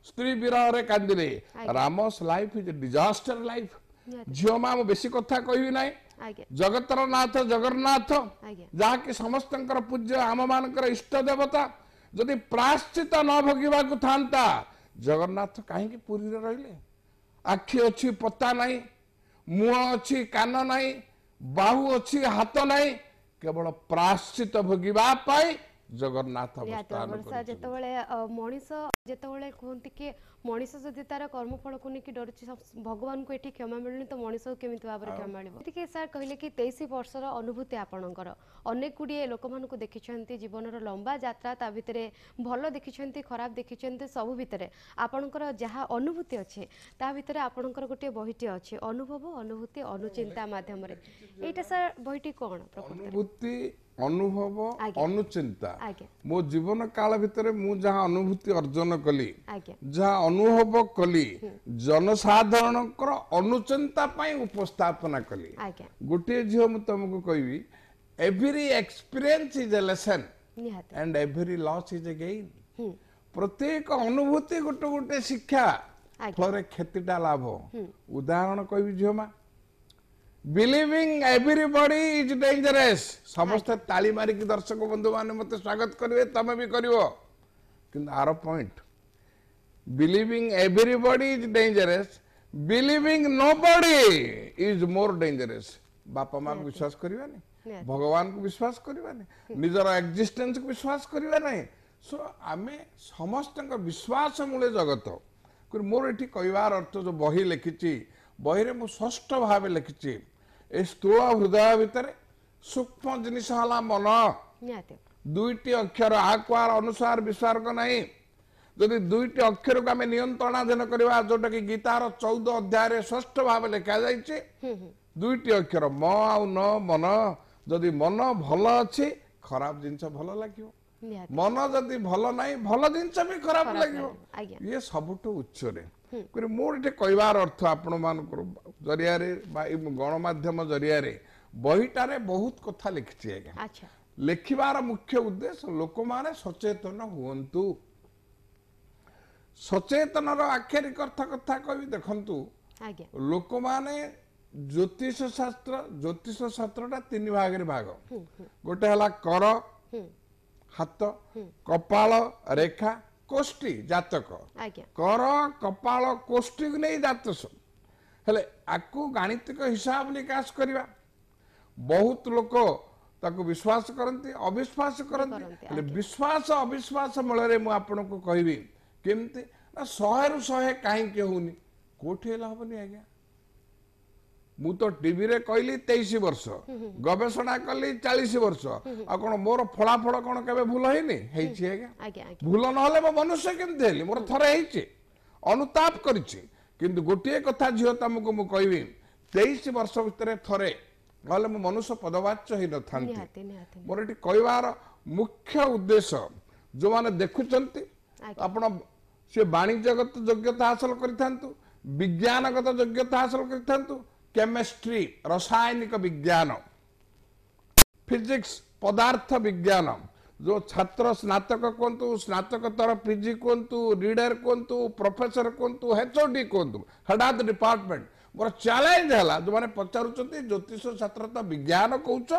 ସ୍ତ୍ରୀ ବିରହରେ କାନ୍ଦିଲେ Rama's life is disaster life ଝିଅ ମା ମୁଁ ବେଶୀ କଥା କହିବି ନାହିଁ ଜଗତର ନାଥ ଜଗନ୍ନାଥ ଯାହାକି ସମସ୍ତଙ୍କର ପୂଜ୍ୟ ଆମ ମାନଙ୍କର ଇଷ୍ଟ ଦେବତା ଯଦି ପ୍ରାଶ୍ଚିତ ନ ଭୋଗିବାକୁ ଥାନ୍ତା ଜଗନ୍ନାଥ କାହିଁକି ପୁରୀରେ ରହିଲେ ଆଖି ଅଛି ପତା ନାହିଁ ମୁହଁ ଅଛି କାନ ନାହିଁ ବାହୁ ଅଛି ହାତ ନାହିଁ କେବଳ ପ୍ରାଶ୍ଚିତ ଭୋଗିବା ପାଇଁ ଜଗନ୍ନାଥ ଅବସ୍ଥା ଯେତେବେଳେ ମଣିଷ ଯେତେବେଳେ କୁହନ୍ତି କି ମଣିଷ ଯଦି ତାର କର୍ମଫଳକୁ ନେଇକି ଡରୁଛି ଭଗବାନଙ୍କୁ ଏଠି କ୍ଷମା ମିଳୁନି ତ ମଣିଷକୁ କେମିତି ଭାବରେ କ୍ଷମା ମିଳିବ ଟିକେ ସାର୍ କହିଲେ କି ତେଇଶ ବର୍ଷର ଅନୁଭୂତି ଆପଣଙ୍କର ଅନେକ ଗୁଡ଼ିଏ ଲୋକମାନଙ୍କୁ ଦେଖିଛନ୍ତି ଜୀବନର ଲମ୍ବା ଯାତ୍ରା ତା ଭିତରେ ଭଲ ଦେଖିଛନ୍ତି ଖରାପ ଦେଖିଛନ୍ତି ସବୁ ଭିତରେ ଆପଣଙ୍କର ଯାହା ଅନୁଭୂତି ଅଛି ତା ଭିତରେ ଆପଣଙ୍କର ଗୋଟିଏ ବହିଟି ଅଛି ଅନୁଭବ ଅନୁଭୂତି ଅନୁଚିନ୍ତା ମାଧ୍ୟମରେ ଏଇଟା ସାର୍ ବହିଟି କ'ଣ ଅନୁଭୂତି ଅନୁଭବ ଅନୁଚିନ୍ତା ମୋ ଜୀବନ କାଳ ଭିତରେ ମୁଁ ଯାହା ଅନୁଭୂତି ଅର୍ଜନ କଲି ଯାହା ଅନୁଭବ କଲି ଜନସାଧାରଣଙ୍କର ଅନୁଚିନ୍ତା ପାଇଁ ଉପସ୍ଥାପନା କଲି ଗୋଟିଏ ଝିଅ ମୁଁ ତମକୁ କହିବି every experience is a lesson and every loss is a gain ପ୍ରତ୍ୟେକ ଅନୁଭୂତି ଗୋଟେ ଗୋଟେ ଶିକ୍ଷା ଫଳରେ କ୍ଷତିଟା ଲାଭ ଉଦାହରଣ କହିବି ଝିଅ ମା' বিলিভিং এভরিবডি ইজ ডেঞ্জরস সমস্তে তালি মারিকি দর্শক বন্ধু মানে মতো স্বাগত করবে তুমি বি করিব কিন্তু আর point believing everybody is dangerous believing nobody is more dangerous বাপা মা বিশ্বাস করিবানি ভগবানଙ୍କୁ ବିଶ୍ୱାସ କରିବାନି ନିଜର ଏକ୍ଜିଷ୍ଟେନ୍ସକୁ ବିଶ୍ୱାସ କରିବା ନାହିଁ ସୋ ଆମେ ସମସ୍ତଙ୍କ ବିଶ୍ୱାସ ମୂଳେ ଜଗତ ମୋର ଏଠି କହିବାର ଅର୍ଥ ଯେଉଁ ବହି ଲେଖିଛି ବହିରେ ମୁଁ ଷଷ୍ଠ ଭାବେ ଲେଖିଛି ଏ ସ୍ଥୂଳ ହୃଦୟ ଭିତରେ ସୂକ୍ଷ୍ମ ଜିନିଷ ହେଲା ମନ ଦୁଇଟି ଅକ୍ଷର ଆକୁ ଆର ଅନୁସାର ବିଶ୍ୱାରକ ନାହିଁ ଯଦି ଦୁଇଟି ଅକ୍ଷରକୁ ଆମେ ନିୟନ୍ତ୍ରଣାଧୀନ କରିବା ଯୋଉଟା କି ଗୀତାର ଚଉଦ ଅଧ୍ୟାୟରେ ଷଷ୍ଠ ଭାବେ ଲେଖାଯାଇଛି ଦୁଇଟି ଅକ୍ଷର ମ ଆଉ ନ ମନ ଯଦି ମନ ଭଲ ଅଛି ଖରାପ ଜିନିଷ ଭଲ ଲାଗିବ ମନ ଯଦି ଭଲ ନାହିଁ ଭଲ ଜିନିଷ ବି ଖରାପ ଲାଗିବ ଇଏ ସବୁଠୁ ଉଚ୍ଚରେ ମୋର ଏଠି କହିବାର ଅର୍ଥ ଆପଣମାନଙ୍କର ଜରିଆରେ ବା ଏ ଗଣମାଧ୍ୟମ ଜରିଆରେ ବହିଟାରେ ବହୁତ କଥା ଲେଖିଛି ଆଜ୍ଞା ଲେଖିବାର ମୁଖ୍ୟ ଉଦ୍ଦେଶ୍ୟ ଲୋକମାନେ ସଚେତନ ହୁଅନ୍ତୁ ସଚେତନର ଆକ୍ଷରିକ ଅର୍ଥ କଥା କହିବି ଦେଖନ୍ତୁ ଲୋକମାନେ ଜ୍ୟୋତିଷ ଶାସ୍ତ୍ର ଜ୍ୟୋତିଷ ଶାସ୍ତ୍ରଟା ତିନି ଭାଗରେ ଭାଗ ଗୋଟେ ହେଲା କର ହାତ କପାଳ ରେଖା କୋଷ୍ଠି ଜାତକ କର କପାଳ କୋଷ୍ଠୀକୁ ନେଇ ଦାତ ସବୁ ହେଲେ ଆକୁ ଗାଣିତିକ ହିସାବ ନିକାଶ କରିବା ବହୁତ ଲୋକ ତାକୁ ବିଶ୍ୱାସ କରନ୍ତି ଅବିଶ୍ୱାସ କରନ୍ତି ହେଲେ ବିଶ୍ୱାସ ଅବିଶ୍ୱାସ ମୂଳରେ ମୁଁ ଆପଣଙ୍କୁ କହିବି କେମିତି ନା ଶହେରୁ ଶହେ କାହିଁକି ହଉନି କେଉଁଠି ହେଲେ ହବନି ଆଜ୍ଞା ମୁଁ ତ ଟିଭିରେ କହିଲି ତେଇଶ ବର୍ଷ ଗବେଷଣା କଲି ଚାଳିଶ ବର୍ଷ ଆଉ କଣ ମୋର ଫଳାଫଳ କଣ କେବେ ଭୁଲ ହେଇନି ହେଇଛି ଆଜ୍ଞା ଭୁଲ ନହେଲେ ମୁଁ ମନୁଷ୍ୟ କେମିତି ହେଲି ମୋର ଥରେ ହେଇଛି ଅନୁତାପ କରିଛି କିନ୍ତୁ ଗୋଟିଏ କଥା ଝିଅ ତମକୁ ମୁଁ କହିବି ତେଇଶ ବର୍ଷ ଭିତରେ ଥରେ ନହେଲେ ମୁଁ ମନୁଷ୍ୟ ପଦବାଚ୍ୟ ହେଇନଥାନ୍ତି ମୋର ଏଠି କହିବାର ମୁଖ୍ୟ ଉଦ୍ଦେଶ୍ୟ ଯୋଉମାନେ ଦେଖୁଛନ୍ତି ଆପଣ ସେ ବାଣିଜ୍ୟଗତ ଯୋଗ୍ୟତା ହାସଲ କରିଥାନ୍ତୁ ବିଜ୍ଞାନଗତ ଯୋଗ୍ୟତା ହାସଲ କରିଥାନ୍ତୁ केमिस्ट्री रासायनिक विज्ञान फिजिक्स पदार्थ विज्ञान जो छात्र स्नातक कहतु स्नातकोत्तर पिजि कहतु रिडर कहतु प्रोफेसर कहतु हेचओडी कहतु हठात डिपार्टमेंट ମୋର ଚ୍ୟାଲେଞ୍ଜ ହେଲା ଯେଉଁମାନେ ପଚାରୁଛନ୍ତି ଜ୍ୟୋତିଷ ଶାସ୍ତ୍ର ତ ବିଜ୍ଞାନ କହୁଛ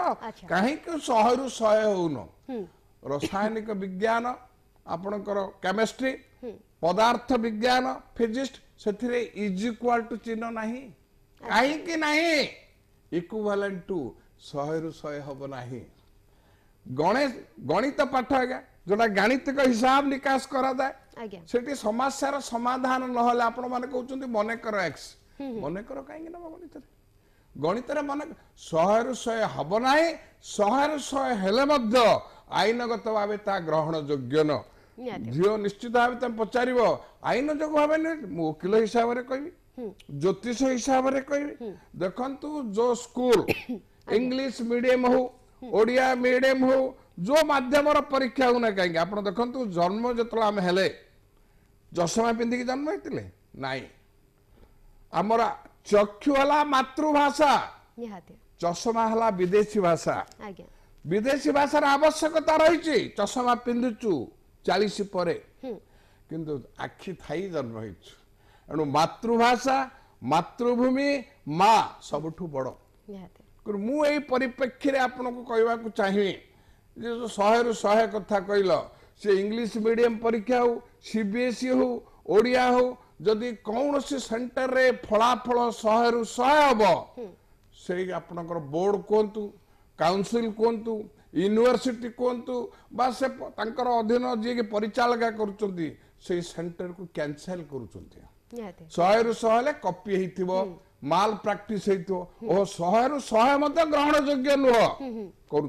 କାହିଁକି ଶହେରୁ ଶହେ ହଉନ ରସାୟନିକ ବିଜ୍ଞାନ ଆପଣଙ୍କର କେମିଷ୍ଟ୍ରି ପଦାର୍ଥ ବିଜ୍ଞାନ ଫିଜିକ୍ସ ସେଥିରେ ଇଜ୍ ଇକ୍ୱାଲ୍ ଟୁ ଚିହ୍ନ ନାହିଁ କାହିଁକି ନାହିଁ ଇକ୍ୱାଲେଣ୍ଟ ଟୁ ଶହେରୁ ଶହେ ହବ ନାହିଁ ଗଣେଶ ଗଣିତ ପାଠ ଆଜ୍ଞା ଯୋଉଟା ଗାଣିତିକ ହିସାବ ନିକାଶ କରାଯାଏ ସେଠି ସମସ୍ୟାର ସମାଧାନ ନହେଲେ ଆପଣମାନେ କହୁଛନ୍ତି ମନେକର ଏକ୍ସ ମନେକର କାହିଁକି ନବ ଗଣିତରେ ଗଣିତରେ ମନେ ଶହେରୁ ଶହେ ହବ ନାହିଁ ଶହେରୁ ଶହେ ହେଲେ ମଧ୍ୟ ଆଇନଗତ ଭାବେ ତା ଗ୍ରହଣ ଯୋଗ୍ୟ ନୁହଁ ଝିଅ ନିଶ୍ଚିତ ଭାବେ ତମେ ପଚାରିବ ଆଇନ ଯୋଗୁଁ ଭାବେ ନୁହେଁ ମୁଁ ଓକିଲ ହିସାବରେ କହିବି ଜ୍ୟୋତିଷ ହିସାବରେ କହିବି ଦେଖନ୍ତୁ ଯୋଉ ସ୍କୁଲ ଇଂଲିଶ ମିଡିୟମ ହଉ ଓଡ଼ିଆ ମିଡିୟମ ହଉ ଯୋଉ ମାଧ୍ୟମର ପରୀକ୍ଷା ହଉ ନା କାହିଁକି ଆପଣ ଦେଖନ୍ତୁ ଜନ୍ମ ଯେତେବେଳେ ଆମେ ହେଲେ ଚଷମା ପିନ୍ଧିକି ଜନ୍ମ ହେଇଥିଲେ ନାଇଁ ଆମର ଚକ୍ଷୁ ହେଲା ମାତୃଭାଷା ଚଷମା ହେଲା ବିଦେଶୀ ଭାଷା ବିଦେଶୀ ଭାଷାର ଆବଶ୍ୟକତା ରହିଛି ଚଷମା ପିନ୍ଧୁଛୁ ଚାଳିଶ ପରେ କିନ୍ତୁ ଆଖି ଥାଇ ଜନ୍ମ ହେଇଛୁ ଏଣୁ ମାତୃଭାଷା ମାତୃଭୂମି ମା ସବୁଠୁ ବଡ଼ ମୁଁ ଏଇ ପରିପ୍ରେକ୍ଷୀରେ ଆପଣଙ୍କୁ କହିବାକୁ ଚାହିଁବି ଯେ ଶହେରୁ ଶହେ କଥା କହିଲ ସେ ଇଂଲିଶ ମିଡ଼ିୟମ୍ ପରୀକ୍ଷା ହଉ ସିବିଏସ୍ଇ ହଉ ଓଡ଼ିଆ ହଉ ଯଦି କୌଣସି ସେଣ୍ଟରରେ ଫଳାଫଳ ଶହେରୁ ଶହେ ହେବ ସେଇ ଆପଣଙ୍କର ବୋର୍ଡ କୁହନ୍ତୁ କାଉନସିଲ କୁହନ୍ତୁ ୟୁନିଭର୍ସିଟି କୁହନ୍ତୁ ବା ସେ ତାଙ୍କର ଅଧୀନ ଯିଏକି ପରିଚାଳକା କରୁଛନ୍ତି से सेंटर को कैंसल करुंच कपी माल प्राक्टिस ग्रहण योग्य नुह कर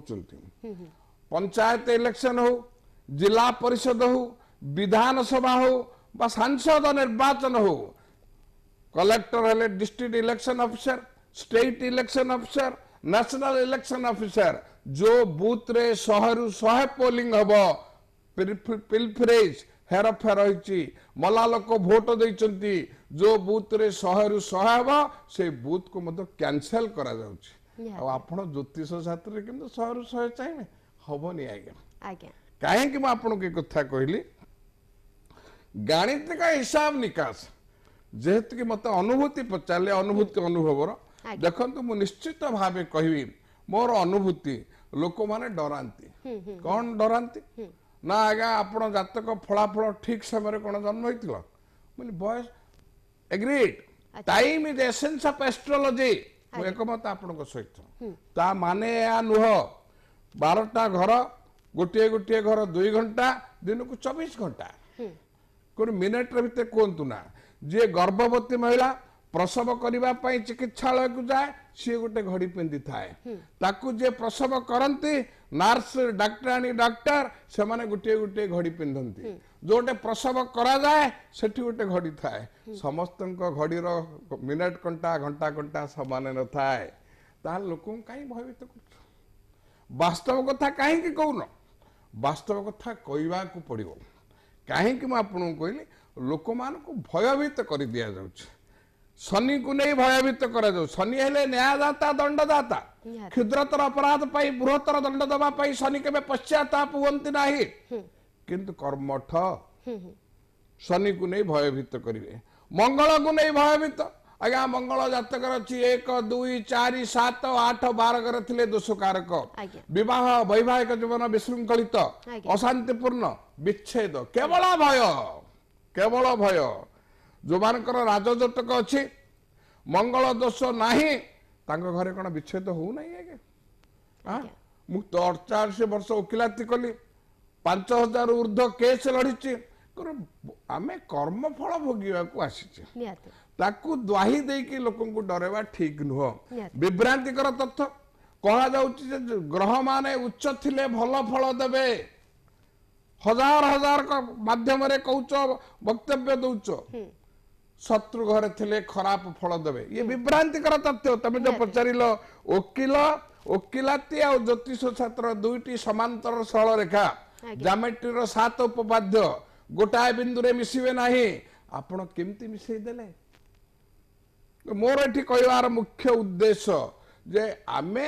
पंचायत इलेक्शन हो जिला परिषद हो विधानसभा हो बा सांसद निर्वाचन हो कलेक्टर हेले district election officer state election officer national election officer जो बूथ रे शहे रु शहे पोलिंग हम पिलफ्रेज ହେରଫେର ହୋଇଛି ମଲା ଲୋକ ଭୋଟ ଦେଇଛନ୍ତି ଯେଉଁ ବୁଥରେ ଶହେରୁ ଶହେ ହେବ ସେଇ ବୁଥକୁ ମଧ୍ୟ କ୍ୟାନସେଲ କରାଯାଉଛି ଆଉ ଆପଣ ଜ୍ୟୋତିଷ ଶାସ୍ତ୍ରରେ କିନ୍ତୁ ଶହେରୁ ଶହେ ଚାହିଁବେ ହେବନି ଆଜ୍ଞା ଆଜ୍ଞା କାହିଁକି ମୁଁ ଆପଣଙ୍କୁ ଏ କଥା କହିଲି ଗାଣିତିକ ହିସାବ ନିକାଶ ଯେହେତୁ କି ମୋତେ ଅନୁଭୂତି ପଚାରିଲେ ଅନୁଭୂତି ଅନୁଭବର ଦେଖନ୍ତୁ ମୁଁ ନିଶ୍ଚିତ ଭାବେ କହିବି ମୋର ଅନୁଭୂତି ଲୋକମାନେ ଡରାନ୍ତି କ'ଣ ଡରାନ୍ତି ନା ଆଜ୍ଞା ଆପଣ ଜାତକ ଫଳାଫଳ ଠିକ୍ ସମୟରେ କ'ଣ ଜନ୍ମ ହେଇଥିଲ ମୁଁ ବୟସ agreed time is essence of astrology ମୁଁ ଏକମତ ଆପଣଙ୍କ ସହିତ ତା ମାନେ ଏହା ନୁହଁ ବାରଟା ଘର ଗୋଟିଏ ଗୋଟିଏ ଘର ଦୁଇ ଘଣ୍ଟା ଦିନକୁ ଚବିଶ ଘଣ୍ଟା କେଉଁଠି ମିନିଟ୍ରେ ଭିତରେ କୁହନ୍ତୁ ନା ଯିଏ ଗର୍ଭବତୀ ମହିଳା ପ୍ରସବ କରିବା ପାଇଁ ଚିକିତ୍ସାଳୟକୁ ଯାଏ ସିଏ ଗୋଟେ ଘଡ଼ି ପିନ୍ଧିଥାଏ ତାକୁ ଯିଏ ପ୍ରସବ କରନ୍ତି নার্স ডাক্তারাଣୀ ଡାକ୍ତର ସେମାନେ ଗୋଟିଏ ଗୋଟିଏ ଘଡ଼ି ପିନ୍ଧନ୍ତି ଯେଉଁଟେ ପ୍ରସବ କରାଯାଏ ସେଠି ଗୋଟେ ଘଡ଼ି ଥାଏ ସମସ୍ତଙ୍କ ଘଡ଼ିର ମିନିଟ୍ କଣ୍ଟା ଘଣ୍ଟା କଣ୍ଟା ସମାନ ନଥାଏ ତାହେଲେ ଲୋକଙ୍କୁ କାହିଁ ଭୟଭୀତ କରୁଛ ବାସ୍ତବ କଥା କାହିଁକି କହୁନ ବାସ୍ତବ କଥା କହିବାକୁ ପଡ଼ିବ କାହିଁକି ମୁଁ ଆପଣଙ୍କୁ କହିଲି ଲୋକମାନଙ୍କୁ ଭୟଭୀତ କରି ଦିଆଯାଉଛି ଶନିଙ୍କୁ ନେଇ ଭୟଭୀତ କରାଯାଉ ଶନି ହେଲେ ନ୍ୟାୟଦାତା ଦଣ୍ଡଦାତା କ୍ଷୁଦ୍ରତର ଅପରାଧ ପାଇଁ ବୃହତ୍ତର ଦଣ୍ଡ ଦେବା ପାଇଁ ଶନି କେବେ ପଶ୍ଚାତ୍ତାପ ହୁଅନ୍ତି ନାହିଁ କିନ୍ତୁ କର୍ମଠ ଶନିକୁ ନେଇ ଭୟଭୀତ କରିବେ ମଙ୍ଗଳକୁ ନେଇ ଭୟଭୀତ ଆଜ୍ଞା ମଙ୍ଗଳ ଜାତକ ଅଛି ଏକ ଦୁଇ ଚାରି ସାତ ଆଠ ବାରକରେ ଥିଲେ ଦୋଷକାରକ ବିବାହ ବୈବାହିକ ଜୀବନ ବିଶୃଙ୍ଖଳିତ ଅଶାନ୍ତିପୂର୍ଣ୍ଣ ବିଚ୍ଛେଦ କେବଳ ଭୟ କେବଳ ଭୟ ଯେଉଁମାନଙ୍କର ରାଜଜତକ ଅଛି ମଙ୍ଗଳ ଦୋଷ ନାହିଁ ତାଙ୍କ ଘରେ କ'ଣ ବିଚ୍ଛେଦ ହେଉନାହିଁ ଆଜ୍ଞା ମୁଁ ତ ଅଠଚାଳିଶ ବର୍ଷ ଓକିଲାତି କଲି ପାଞ୍ଚ ହଜାର ଉର୍ଦ୍ଧ୍ୱ କେସ୍ ଲଢ଼ିଛି ଆମେ କର୍ମଫଳ ଭୋଗିବାକୁ ଆସିଛେ ତାକୁ ଦ୍ୱାହି ଦେଇକି ଲୋକଙ୍କୁ ଡରେଇବା ଠିକ୍ ନୁହଁ ବିଭ୍ରାନ୍ତିକର ତଥ୍ୟ କୁହାଯାଉଛି ଯେ ଗ୍ରହମାନେ ଉଚ୍ଚ ଥିଲେ ଭଲ ଫଳ ଦେବେ ହଜାର ହଜାର ମାଧ୍ୟମରେ କହୁଛ ବକ୍ତବ୍ୟ ଦଉଛ ଶତ୍ରୁ ଘରେ ଥିଲେ ଖରାପ ଫଳ ଦେବେ ଇଏ ବିଭ୍ରାନ୍ତିକର ତଥ୍ୟ ତମେ ଯୋଉ ପଚାରିଲ ଓକିଲ ଓକିଲାତି ଆଉ ଜ୍ୟୋତିଷ ଛାତ୍ର ଦୁଇଟି ସମାନ୍ତର ସରଳରେଖା ଜାମେଟ୍ରିର ସାତ ଉପବାଧ୍ୟ ଗୋଟାଏ ବିନ୍ଦୁରେ ମିଶିବେ ନାହିଁ ଆପଣ କେମିତି ମିଶେଇ ଦେଲେ ମୋର ଏଠି କହିବାର ମୁଖ୍ୟ ଉଦ୍ଦେଶ୍ୟ ଯେ ଆମେ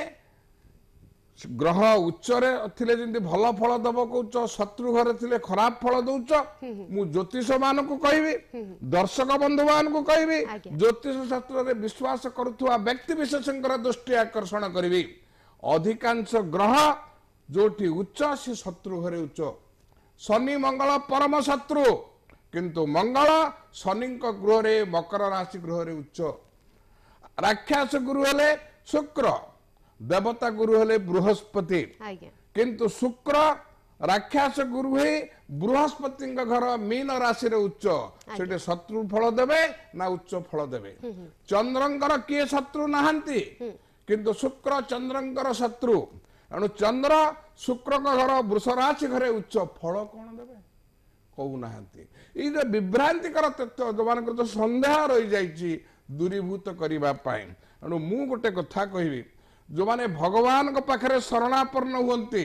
ଗ୍ରହ ଉଚ୍ଚରେ ଥିଲେ ଯେମିତି ଭଲ ଫଳ ଦବ କହୁଛ ଶତ୍ରୁ ଘରେ ଥିଲେ ଖରାପ ଫଳ ଦଉଛ ମୁଁ ଜ୍ୟୋତିଷ ମାନଙ୍କୁ କହିବି ଦର୍ଶକ ବନ୍ଧୁ ମାନଙ୍କୁ କହିବି ଜ୍ୟୋତିଷ ଶାସ୍ତ୍ରରେ ବିଶ୍ୱାସ କରୁଥିବା ବ୍ୟକ୍ତି ବିଶେଷଙ୍କର ଦୃଷ୍ଟି ଆକର୍ଷଣ କରିବି ଅଧିକାଂଶ ଗ୍ରହ ଯୋଉଠି ଉଚ୍ଚ ସେ ଶତ୍ରୁ ଘରେ ଉଚ୍ଚ ଶନି ମଙ୍ଗଳ ପରମ ଶତ୍ରୁ କିନ୍ତୁ ମଙ୍ଗଳ ଶନିଙ୍କ ଗୃହରେ ମକର ରାଶି ଗୃହରେ ଉଚ୍ଚ ରାକ୍ଷାସ ଗୁରୁ ହେଲେ ଶୁକ୍ର ଦେବତା ଗୁରୁ ହେଲେ ବୃହସ୍ପତି କିନ୍ତୁ ଶୁକ୍ର ରାକ୍ଷାସ ଗୁରୁ ହେଇ ବୃହସ୍ପତିଙ୍କ ଘର ମୀନ ରାଶିରେ ଉଚ୍ଚ ସେଠି ଶତ୍ରୁ ଫଳ ଦେବେ ନା ଉଚ୍ଚ ଫଳ ଦେବେ ଚନ୍ଦ୍ରଙ୍କର କିଏ ଶତ୍ରୁ ନାହାନ୍ତି କିନ୍ତୁ ଶୁକ୍ର ଚନ୍ଦ୍ରଙ୍କର ଶତ୍ରୁ ଏଣୁ ଚନ୍ଦ୍ର ଶୁକ୍ରଙ୍କ ଘର ବୃଷ ରାଶି ଘରେ ଉଚ୍ଚ ଫଳ କଣ ଦେବେ କହୁନାହାନ୍ତି ଏଇ ଯେ ବିଭ୍ରାନ୍ତିକର ତଥ୍ୟ ଯେଉଁମାନଙ୍କର ତ ସନ୍ଦେହ ରହିଯାଇଛି ଦୂରୀଭୂତ କରିବା ପାଇଁ ଏଣୁ ମୁଁ ଗୋଟେ କଥା କହିବି जो माने भगवान को पाखरे शरणापन्न होंते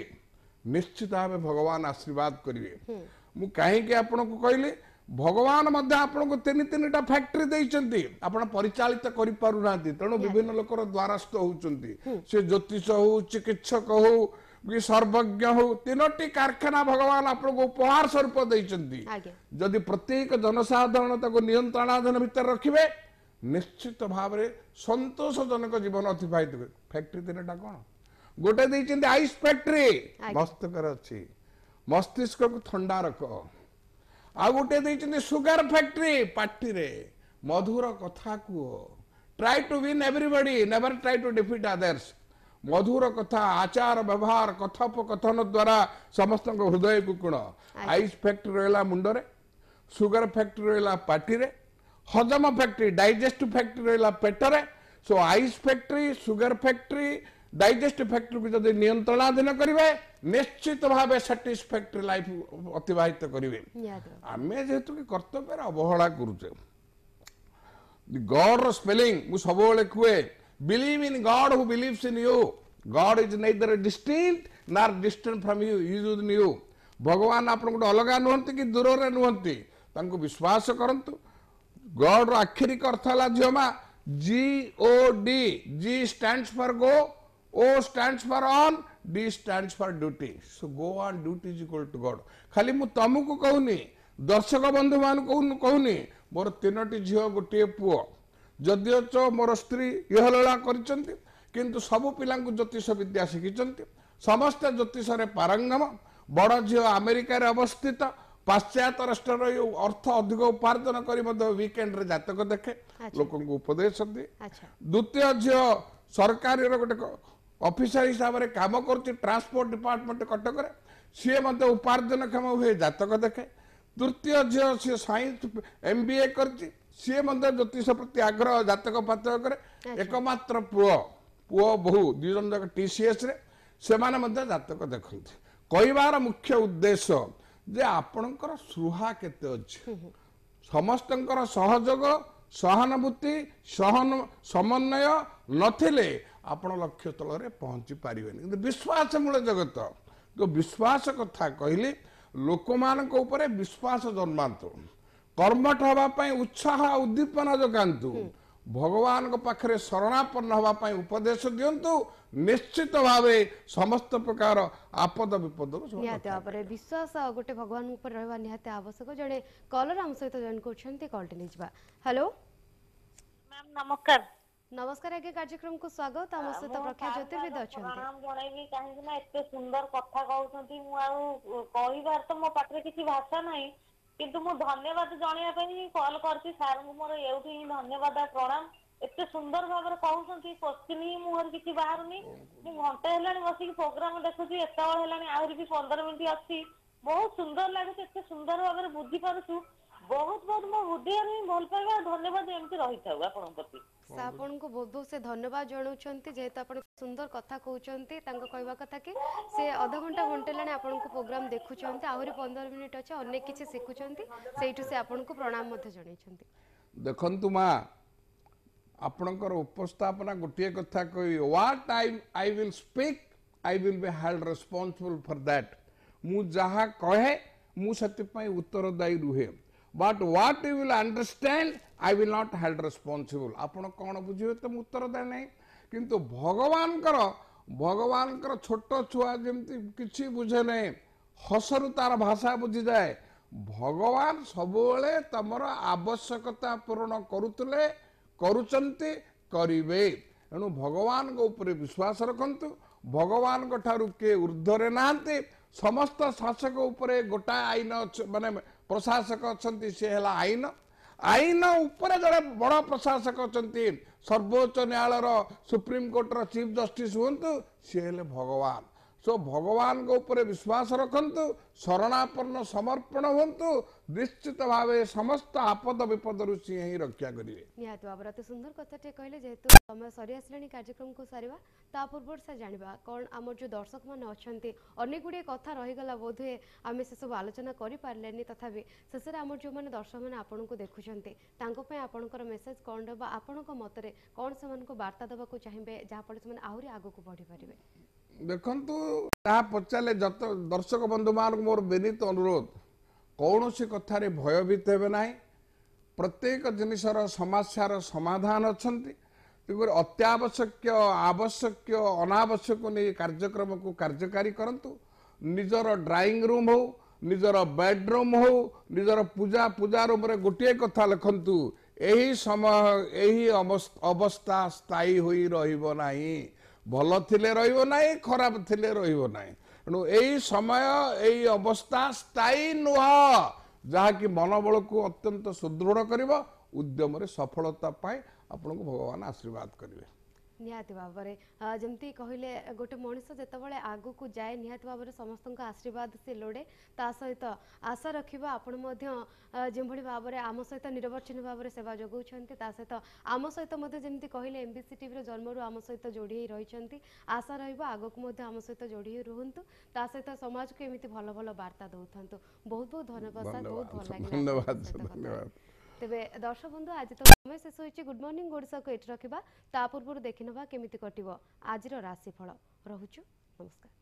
निश्चित भाबे भगवान आशीर्वाद करिवे मु काहे के आपन को कहले भगवान मध्ये आपन को तनी तनीटा फैक्ट्री दैचंती आपन परिचालित करि पारु नाति तणो विभिन्न लोकर द्वारास्थ होचंती से ज्योतिष हो चिकित्सक हो कि सर्वज्ञ हो तीनोटी कारखाना भगवान आपन को उपहार स्वरूप दैचंती आगे यदि प्रत्येक जनसाधारण ताको नियंत्रणाधीन भीतर रखिवे ନିଶ୍ଚିତ ଭାବରେ ସନ୍ତୋଷଜନକ ଜୀବନ ଅତିବାହିତ ହୁଏ ଫ୍ୟାକ୍ଟ୍ରି ତିନିଟା କ'ଣ ଗୋଟେ ଦେଇଛନ୍ତି ଆଇସ୍ ଫ୍ୟାକ୍ଟ୍ରି ମସ୍ତକରେ ଅଛି ମସ୍ତିଷ୍କକୁ ଥଣ୍ଡା ରଖ ଆଉ ଗୋଟେ ଦେଇଛନ୍ତି ସୁଗାର ଫ୍ୟାକ୍ଟ୍ରି ପାଟିରେ ମଧୁର କଥା କୁହ try to win everybody never try to defeat others ମଧୁର କଥା ଆଚାର ବ୍ୟବହାର କଥୋପକଥନ ଦ୍ୱାରା ସମସ୍ତଙ୍କ ହୃଦୟକୁ କୁଣ ଆଇସ୍ ଫ୍ୟାକ୍ଟ୍ରି ରହିଲା ମୁଣ୍ଡରେ ସୁଗାର ଫ୍ୟାକ୍ଟ୍ରି ରହିଲା ପାଟିରେ ಹಜಮ ಫ್ಯಾಕ್ಟ್ರಿ ಡೈಜೆಸ್ಟಿವ್ ಫ್ಯಾಕ್ಟ್ರಿ ಇಲ್ಲ ಪೆಟ್ಟರೆ ಸೊ ಐಸ್ ಫ್ಯಾಕ್ಟ್ರಿ ସୁଗାର ଫ୍ୟାକ୍ଟ୍ରି ଡାଇଜେଷ୍ଟ ଫ୍ୟାକ୍ଟ୍ରିକୁ ଯଦି ନିୟନ୍ତ୍ରଣାଧୀନ କରିବେ ନିଶ୍ଚିତ ଭାବେ ସାଟିସ୍ଫ୍ୟାକ୍ଟ୍ରି ଲାଇଫ୍ ଅତିବାହିତ କରିବେ ଆମେ ଯେହେତୁ କି କର୍ତ୍ତବ୍ୟରେ ଅବହେଳା କରୁଛେ ଗଡ଼ର ସ୍ପେଲିଂ ମୁଁ ସବୁବେଳେ କୁହେ believe in God who believes in you God is neither distinct nor distance from you is in you ଭଗବାନ ଆପଣ ଗୋଟେ ଅଲଗା ନୁହନ୍ତି କି ଦୂରରେ ନୁହନ୍ତି ତାଙ୍କୁ ବିଶ୍ୱାସ କରନ୍ତୁ ଗଡ଼ର ଆଖିରିକ ଅର୍ଥ ହେଲା ଝିଅ ମା G O D G stand for go O stand for on D stand for duty so go on duty is equal to God ଖାଲି ମୁଁ ତମକୁ କହୁନି ଦର୍ଶକ ବନ୍ଧୁମାନଙ୍କୁ କହୁନି ମୋର ତିନୋଟି ଝିଅ ଗୋଟିଏ ପୁଅ ଯଦିଓ ଚ ମୋର ସ୍ତ୍ରୀ ଇହଲଳା କରିଛନ୍ତି କିନ୍ତୁ ସବୁ ପିଲାଙ୍କୁ ଜ୍ୟୋତିଷ ବିଦ୍ୟା ଶିଖିଛନ୍ତି ସମସ୍ତେ ଜ୍ୟୋତିଷରେ ପାରଙ୍ଗମ ବଡ଼ ଝିଅ ଆମେରିକାରେ ଅବସ୍ଥିତ ପାଶ୍ଚାତ୍ୟ ରାଷ୍ଟ୍ରର ଏଇ ଅର୍ଥ ଅଧିକ ଉପାର୍ଜନ କରି ମଧ୍ୟ ୱିକେଣ୍ଡରେ ଜାତକ ଦେଖେ ଲୋକଙ୍କୁ ଉପଦେଶ ଦିଏ ଦ୍ୱିତୀୟ ଝିଅ ସରକାରୀର ଗୋଟେ ଅଫିସର ହିସାବରେ କାମ କରୁଛି ଟ୍ରାନ୍ସପୋର୍ଟ ଡିପାର୍ଟମେଣ୍ଟ କଟକରେ ସିଏ ମଧ୍ୟ ଉପାର୍ଜନକ୍ଷମ ହୁଏ ଜାତକ ଦେଖେ ତୃତୀୟ ଝିଅ ସିଏ ସାଇନ୍ସ ଏମ୍ ବି ଏ କରିଛି ସିଏ ମଧ୍ୟ ଜ୍ୟୋତିଷ ପ୍ରତି ଆଗ୍ରହ ଜାତକ ପାତକ କରେ ଏକମାତ୍ର ପୁଅ ପୁଅ ବୋହୂ ଦୁଇ ଜଣ ଯାକ ଟିସିଏସ୍ରେ ସେମାନେ ମଧ୍ୟ ଜାତକ ଦେଖନ୍ତି କହିବାର ମୁଖ୍ୟ ଉଦ୍ଦେଶ୍ୟ ଯେ ଆପଣଙ୍କର ସୁହା କେତେ ଅଛି ସମସ୍ତଙ୍କର ସହଯୋଗ ସହାନୁଭୂତି ସହନ ସମନ୍ୱୟ ନଥିଲେ ଆପଣ ଲକ୍ଷ୍ୟ ତଳରେ ପହଞ୍ଚି ପାରିବେନି କିନ୍ତୁ ବିଶ୍ୱାସ ମୂଳ ଜଗତ ବିଶ୍ୱାସ କଥା କହିଲେ ଲୋକମାନଙ୍କ ଉପରେ ବିଶ୍ୱାସ ଜନ୍ମାନ୍ତୁ କର୍ମଠ ହେବା ପାଇଁ ଉତ୍ସାହ ଉଦ୍ଦୀପନା ଯୋଗାନ୍ତୁ ଭଗବାନଙ୍କ ପାଖରେ ଶରଣାପନ୍ନ ହେବା ପାଇଁ ଉପଦେଶ ଦିଅନ୍ତୁ ନିଶ୍ଚିତ ଭାବେ ସମସ୍ତ ପ୍ରକାର ଆପଦ ବିପଦରୁ ନିହାତି ଭାବରେ ବିଶ୍ୱାସ ଗୋଟେ ଭଗବାନଙ୍କ ଉପରେ ରହିବା ନିହାତି ଆବଶ୍ୟକ ଜଣେ କଲର ଆମ ସହିତ ଜଏନ୍ କରୁଛନ୍ତି କଲଟି ନେଇଯିବା ହ୍ୟାଲୋ ମ୍ୟାମ୍ ନମସ୍କାର ନମସ୍କାର ଆଜ୍ଞା କାର୍ଯ୍ୟକ୍ରମକୁ ସ୍ୱାଗତ ଆମ ସହିତ ପ୍ରଖ୍ୟା ଜ୍ୟୋତିର୍ବିଦ ଅଛନ୍ତି ଜଣାଇବି କାହିଁକି ନା ଏତେ ସୁନ୍ଦର କଥା କହୁଛନ୍ତି ମୁଁ ଆଉ କହିବାର ତ ମୋ ପାଖରେ କିଛି ଭାଷା ନାହିଁ କିନ୍ତୁ ମୁଁ ଧନ୍ୟବାଦ ଜଣେଇବା ପାଇଁ ହିଁ କଲ୍ କରିଛି ସାର୍ଙ୍କୁ ମୋର ଏଇଠି ହିଁ ଧନ୍ୟବାଦ ଆଉ ପ୍ରଣାମ ଏତେ ସୁନ୍ଦର ଭାବରେ କହୁଛନ୍ତି କୋଶ୍ଚିନ୍ ହିଁ ମୁଁ ମୁହଁରୁ କିଛି ବାହାରୁନି ମୁଁ ଘଣ୍ଟେ ହେଲାଣି ବସିକି ପ୍ରୋଗ୍ରାମ ଦେଖୁଛି ଏତେବେଳେ ହେଲାଣି ଆହୁରି ବି ପନ୍ଦର ମିନିଟ୍ ଅଛି ବହୁତ ସୁନ୍ଦର ଲାଗୁଛି ଏତେ ସୁନ୍ଦର ଭାବରେ ପାରୁଛୁ ବହୁତ ବହୁତ ମୋ ହୃଦୟରୁ ହିଁ ଭଲ ପାଇବା ଧନ୍ୟବାଦ ଏମିତି ରହିଥାଉ ଆପଣଙ୍କ ପ୍ରତି ଆପଣଙ୍କୁ ବହୁତ ବହୁତ ସେ ଧନ୍ୟବାଦ ଜଣାଉଛନ୍ତି ଯେହେତୁ ଆପଣ ସୁନ୍ଦର କଥା କହୁଛନ୍ତି ତାଙ୍କ କହିବା କଥା କି ସେ ଅଧଘଣ୍ଟା ଘଣ୍ଟେ ହେଲାଣି ଆପଣଙ୍କୁ ପ୍ରୋଗ୍ରାମ ଦେଖୁଛନ୍ତି ଆହୁରି ପନ୍ଦର ମିନିଟ୍ ଅଛି ଅନେକ କିଛି ଶିଖୁଛନ୍ତି ସେଇଠୁ ସେ ଆପଣଙ୍କୁ ପ୍ରଣାମ ମଧ୍ୟ ଜଣାଇଛନ୍ତି ଦେଖନ୍ତୁ ମା ଆପଣଙ୍କର ଉପସ୍ଥାପନା ଗୋଟିଏ କଥା କହିବି what I I will speak I will be held responsible for that ମୁଁ ଯାହା କହେ ମୁଁ ସେଥିପାଇଁ ଉତ୍ତରଦାୟୀ ରୁହେ but what you will understand I will not held responsible ଆପଣ କ'ଣ ବୁଝିବେ ତ ମୁଁ ଉତ୍ତର ଦେ ନାହିଁ କିନ୍ତୁ ଭଗବାନଙ୍କର ଭଗବାନଙ୍କର ଛୋଟ ଛୁଆ ଯେମିତି କିଛି ବୁଝେ ନାହିଁ ହସରୁ ତାର ଭାଷା ବୁଝିଯାଏ ଭଗବାନ ସବୁବେଳେ ତମର ଆବଶ୍ୟକତା ପୂରଣ କରୁଥିଲେ କରୁଛନ୍ତି କରିବେ ଏଣୁ ଭଗବାନଙ୍କ ଉପରେ ବିଶ୍ୱାସ ରଖନ୍ତୁ ଭଗବାନଙ୍କ ଠାରୁ କିଏ ଉର୍ଦ୍ଧ୍ୱରେ ନାହାନ୍ତି ସମସ୍ତ ଶାସକ ଉପରେ ଗୋଟାଏ ଆଇନ ଅଛି ମାନେ ପ୍ରଶାସକ ଅଛନ୍ତି ସେ ହେଲା ଆଇନ ଆଇନ ଉପରେ ଜଣେ ବଡ଼ ପ୍ରଶାସକ ଅଛନ୍ତି ସର୍ବୋଚ୍ଚ ନ୍ୟାୟାଳୟର ସୁପ୍ରିମକୋର୍ଟର ଚିଫ୍ ଜଷ୍ଟିସ୍ ହୁଅନ୍ତୁ ସିଏ ହେଲେ ଭଗବାନ ସୋ ଭଗବାନଙ୍କ ଉପରେ ବିଶ୍ୱାସ ରଖନ୍ତୁ ଶରଣାପନ୍ନ ସମର୍ପଣ ହୁଅନ୍ତୁ ନିଶ୍ଚିତ ଭାବେ ସମସ୍ତ ଆପଦ ବିପଦରୁ ସିଏ ହିଁ ରକ୍ଷା କରିବେ ନିହାତି ଭାବରେ ଅତି ସୁନ୍ଦର କଥାଟିଏ କହିଲେ ଯେହେତୁ ସମୟ ସରି ଆସିଲାଣି କାର୍ଯ୍ୟକ୍ରମକୁ ସାରିବା ତା ପୂର୍ବରୁ ସେ ଜାଣିବା କ'ଣ ଆମର ଯେଉଁ ଦର୍ଶକମାନେ ଅଛନ୍ତି ଅନେକ ଗୁଡ଼ିଏ କଥା ରହିଗଲା ବୋଧହୁଏ ଆମେ ସେସବୁ ଆଲୋଚନା କରିପାରିଲେନି ତଥାପି ଶେଷରେ ଆମର ଯେଉଁମାନେ ଦର୍ଶକମାନେ ଆପଣଙ୍କୁ ଦେଖୁଛନ୍ତି ତାଙ୍କ ପାଇଁ ଆପଣଙ୍କର ମେସେଜ୍ କ'ଣ ଦେବା ଆପଣଙ୍କ ମତରେ କ'ଣ ସେମାନଙ୍କୁ ବାର୍ତ୍ତା ଦେବାକୁ ଚାହିଁବେ ଯାହାଫଳରେ ସେମାନେ ଆହୁରି ଆଗକୁ ବଢ଼ିପାରିବେ ଦେଖନ୍ତୁ ତାହା ପଚାରିଲେ ଯତ ଦର୍ଶକ ବନ୍ଧୁମାନଙ୍କୁ ମୋର ବିନୀତ ଅନୁରୋଧ କୌଣସି କଥାରେ ଭୟଭୀତ ହେବେ ନାହିଁ ପ୍ରତ୍ୟେକ ଜିନିଷର ସମସ୍ୟାର ସମାଧାନ ଅଛନ୍ତି ତେଣୁକରି ଅତ୍ୟାବଶ୍ୟକୀୟ ଆବଶ୍ୟକୀୟ ଅନାବଶ୍ୟକ ନେଇ କାର୍ଯ୍ୟକ୍ରମକୁ କାର୍ଯ୍ୟକାରୀ କରନ୍ତୁ ନିଜର ଡ୍ରଇଂ ରୁମ୍ ହେଉ ନିଜର ବେଡ଼ରୁମ୍ ହେଉ ନିଜର ପୂଜା ପୂଜା ରୁମ୍ରେ ଗୋଟିଏ କଥା ଲେଖନ୍ତୁ ଏହି ସମୟ ଏହି ଅବସ୍ଥା ସ୍ଥାୟୀ ହୋଇ ରହିବ ନାହିଁ ଭଲ ଥିଲେ ରହିବ ନାହିଁ ଖରାପ ଥିଲେ ରହିବ ନାହିଁ ତେଣୁ ଏଇ ସମୟ ଏଇ ଅବସ୍ଥା ସ୍ଥାୟୀ ନୁହଁ ଯାହାକି ମନୋବଳକୁ ଅତ୍ୟନ୍ତ ସୁଦୃଢ଼ କରିବ ଉଦ୍ୟମରେ ସଫଳତା ପାଇଁ ଆପଣଙ୍କୁ ଭଗବାନ ଆଶୀର୍ବାଦ କରିବେ निहति बाबरे, जमि कहिले गटे मनिसेबे को जाए निहत भावना समस्तो आशीर्वाद से लोडे सहित आशा रखि आपि भासित निरबच्छि भावर सेवा जोगाउँछ तासहित आम सहित जमि एमबिसिटिभ र जन्महरू आम सहित जोडिरह आशा र आगको जोडी रुन् ताजको एमि भल भन्नु बर्ता देउँ बहुत बहुत धन्यवाद बहुत भाग धन्यवाद ତେବେ ଦର୍ଶକ ବନ୍ଧୁ ଆଜି ତ ସମୟ ଶେଷ ହୋଇଛି ଗୁଡ୍ ମର୍ଣ୍ଣିଂ ଓଡ଼ିଶାକୁ ଏଠି ରଖିବା ତା ପୂର୍ବରୁ ଦେଖିନେବା କେମିତି କଟିବ ଆଜିର ରାଶିଫଳ ରହୁଛୁ ନମସ୍କାର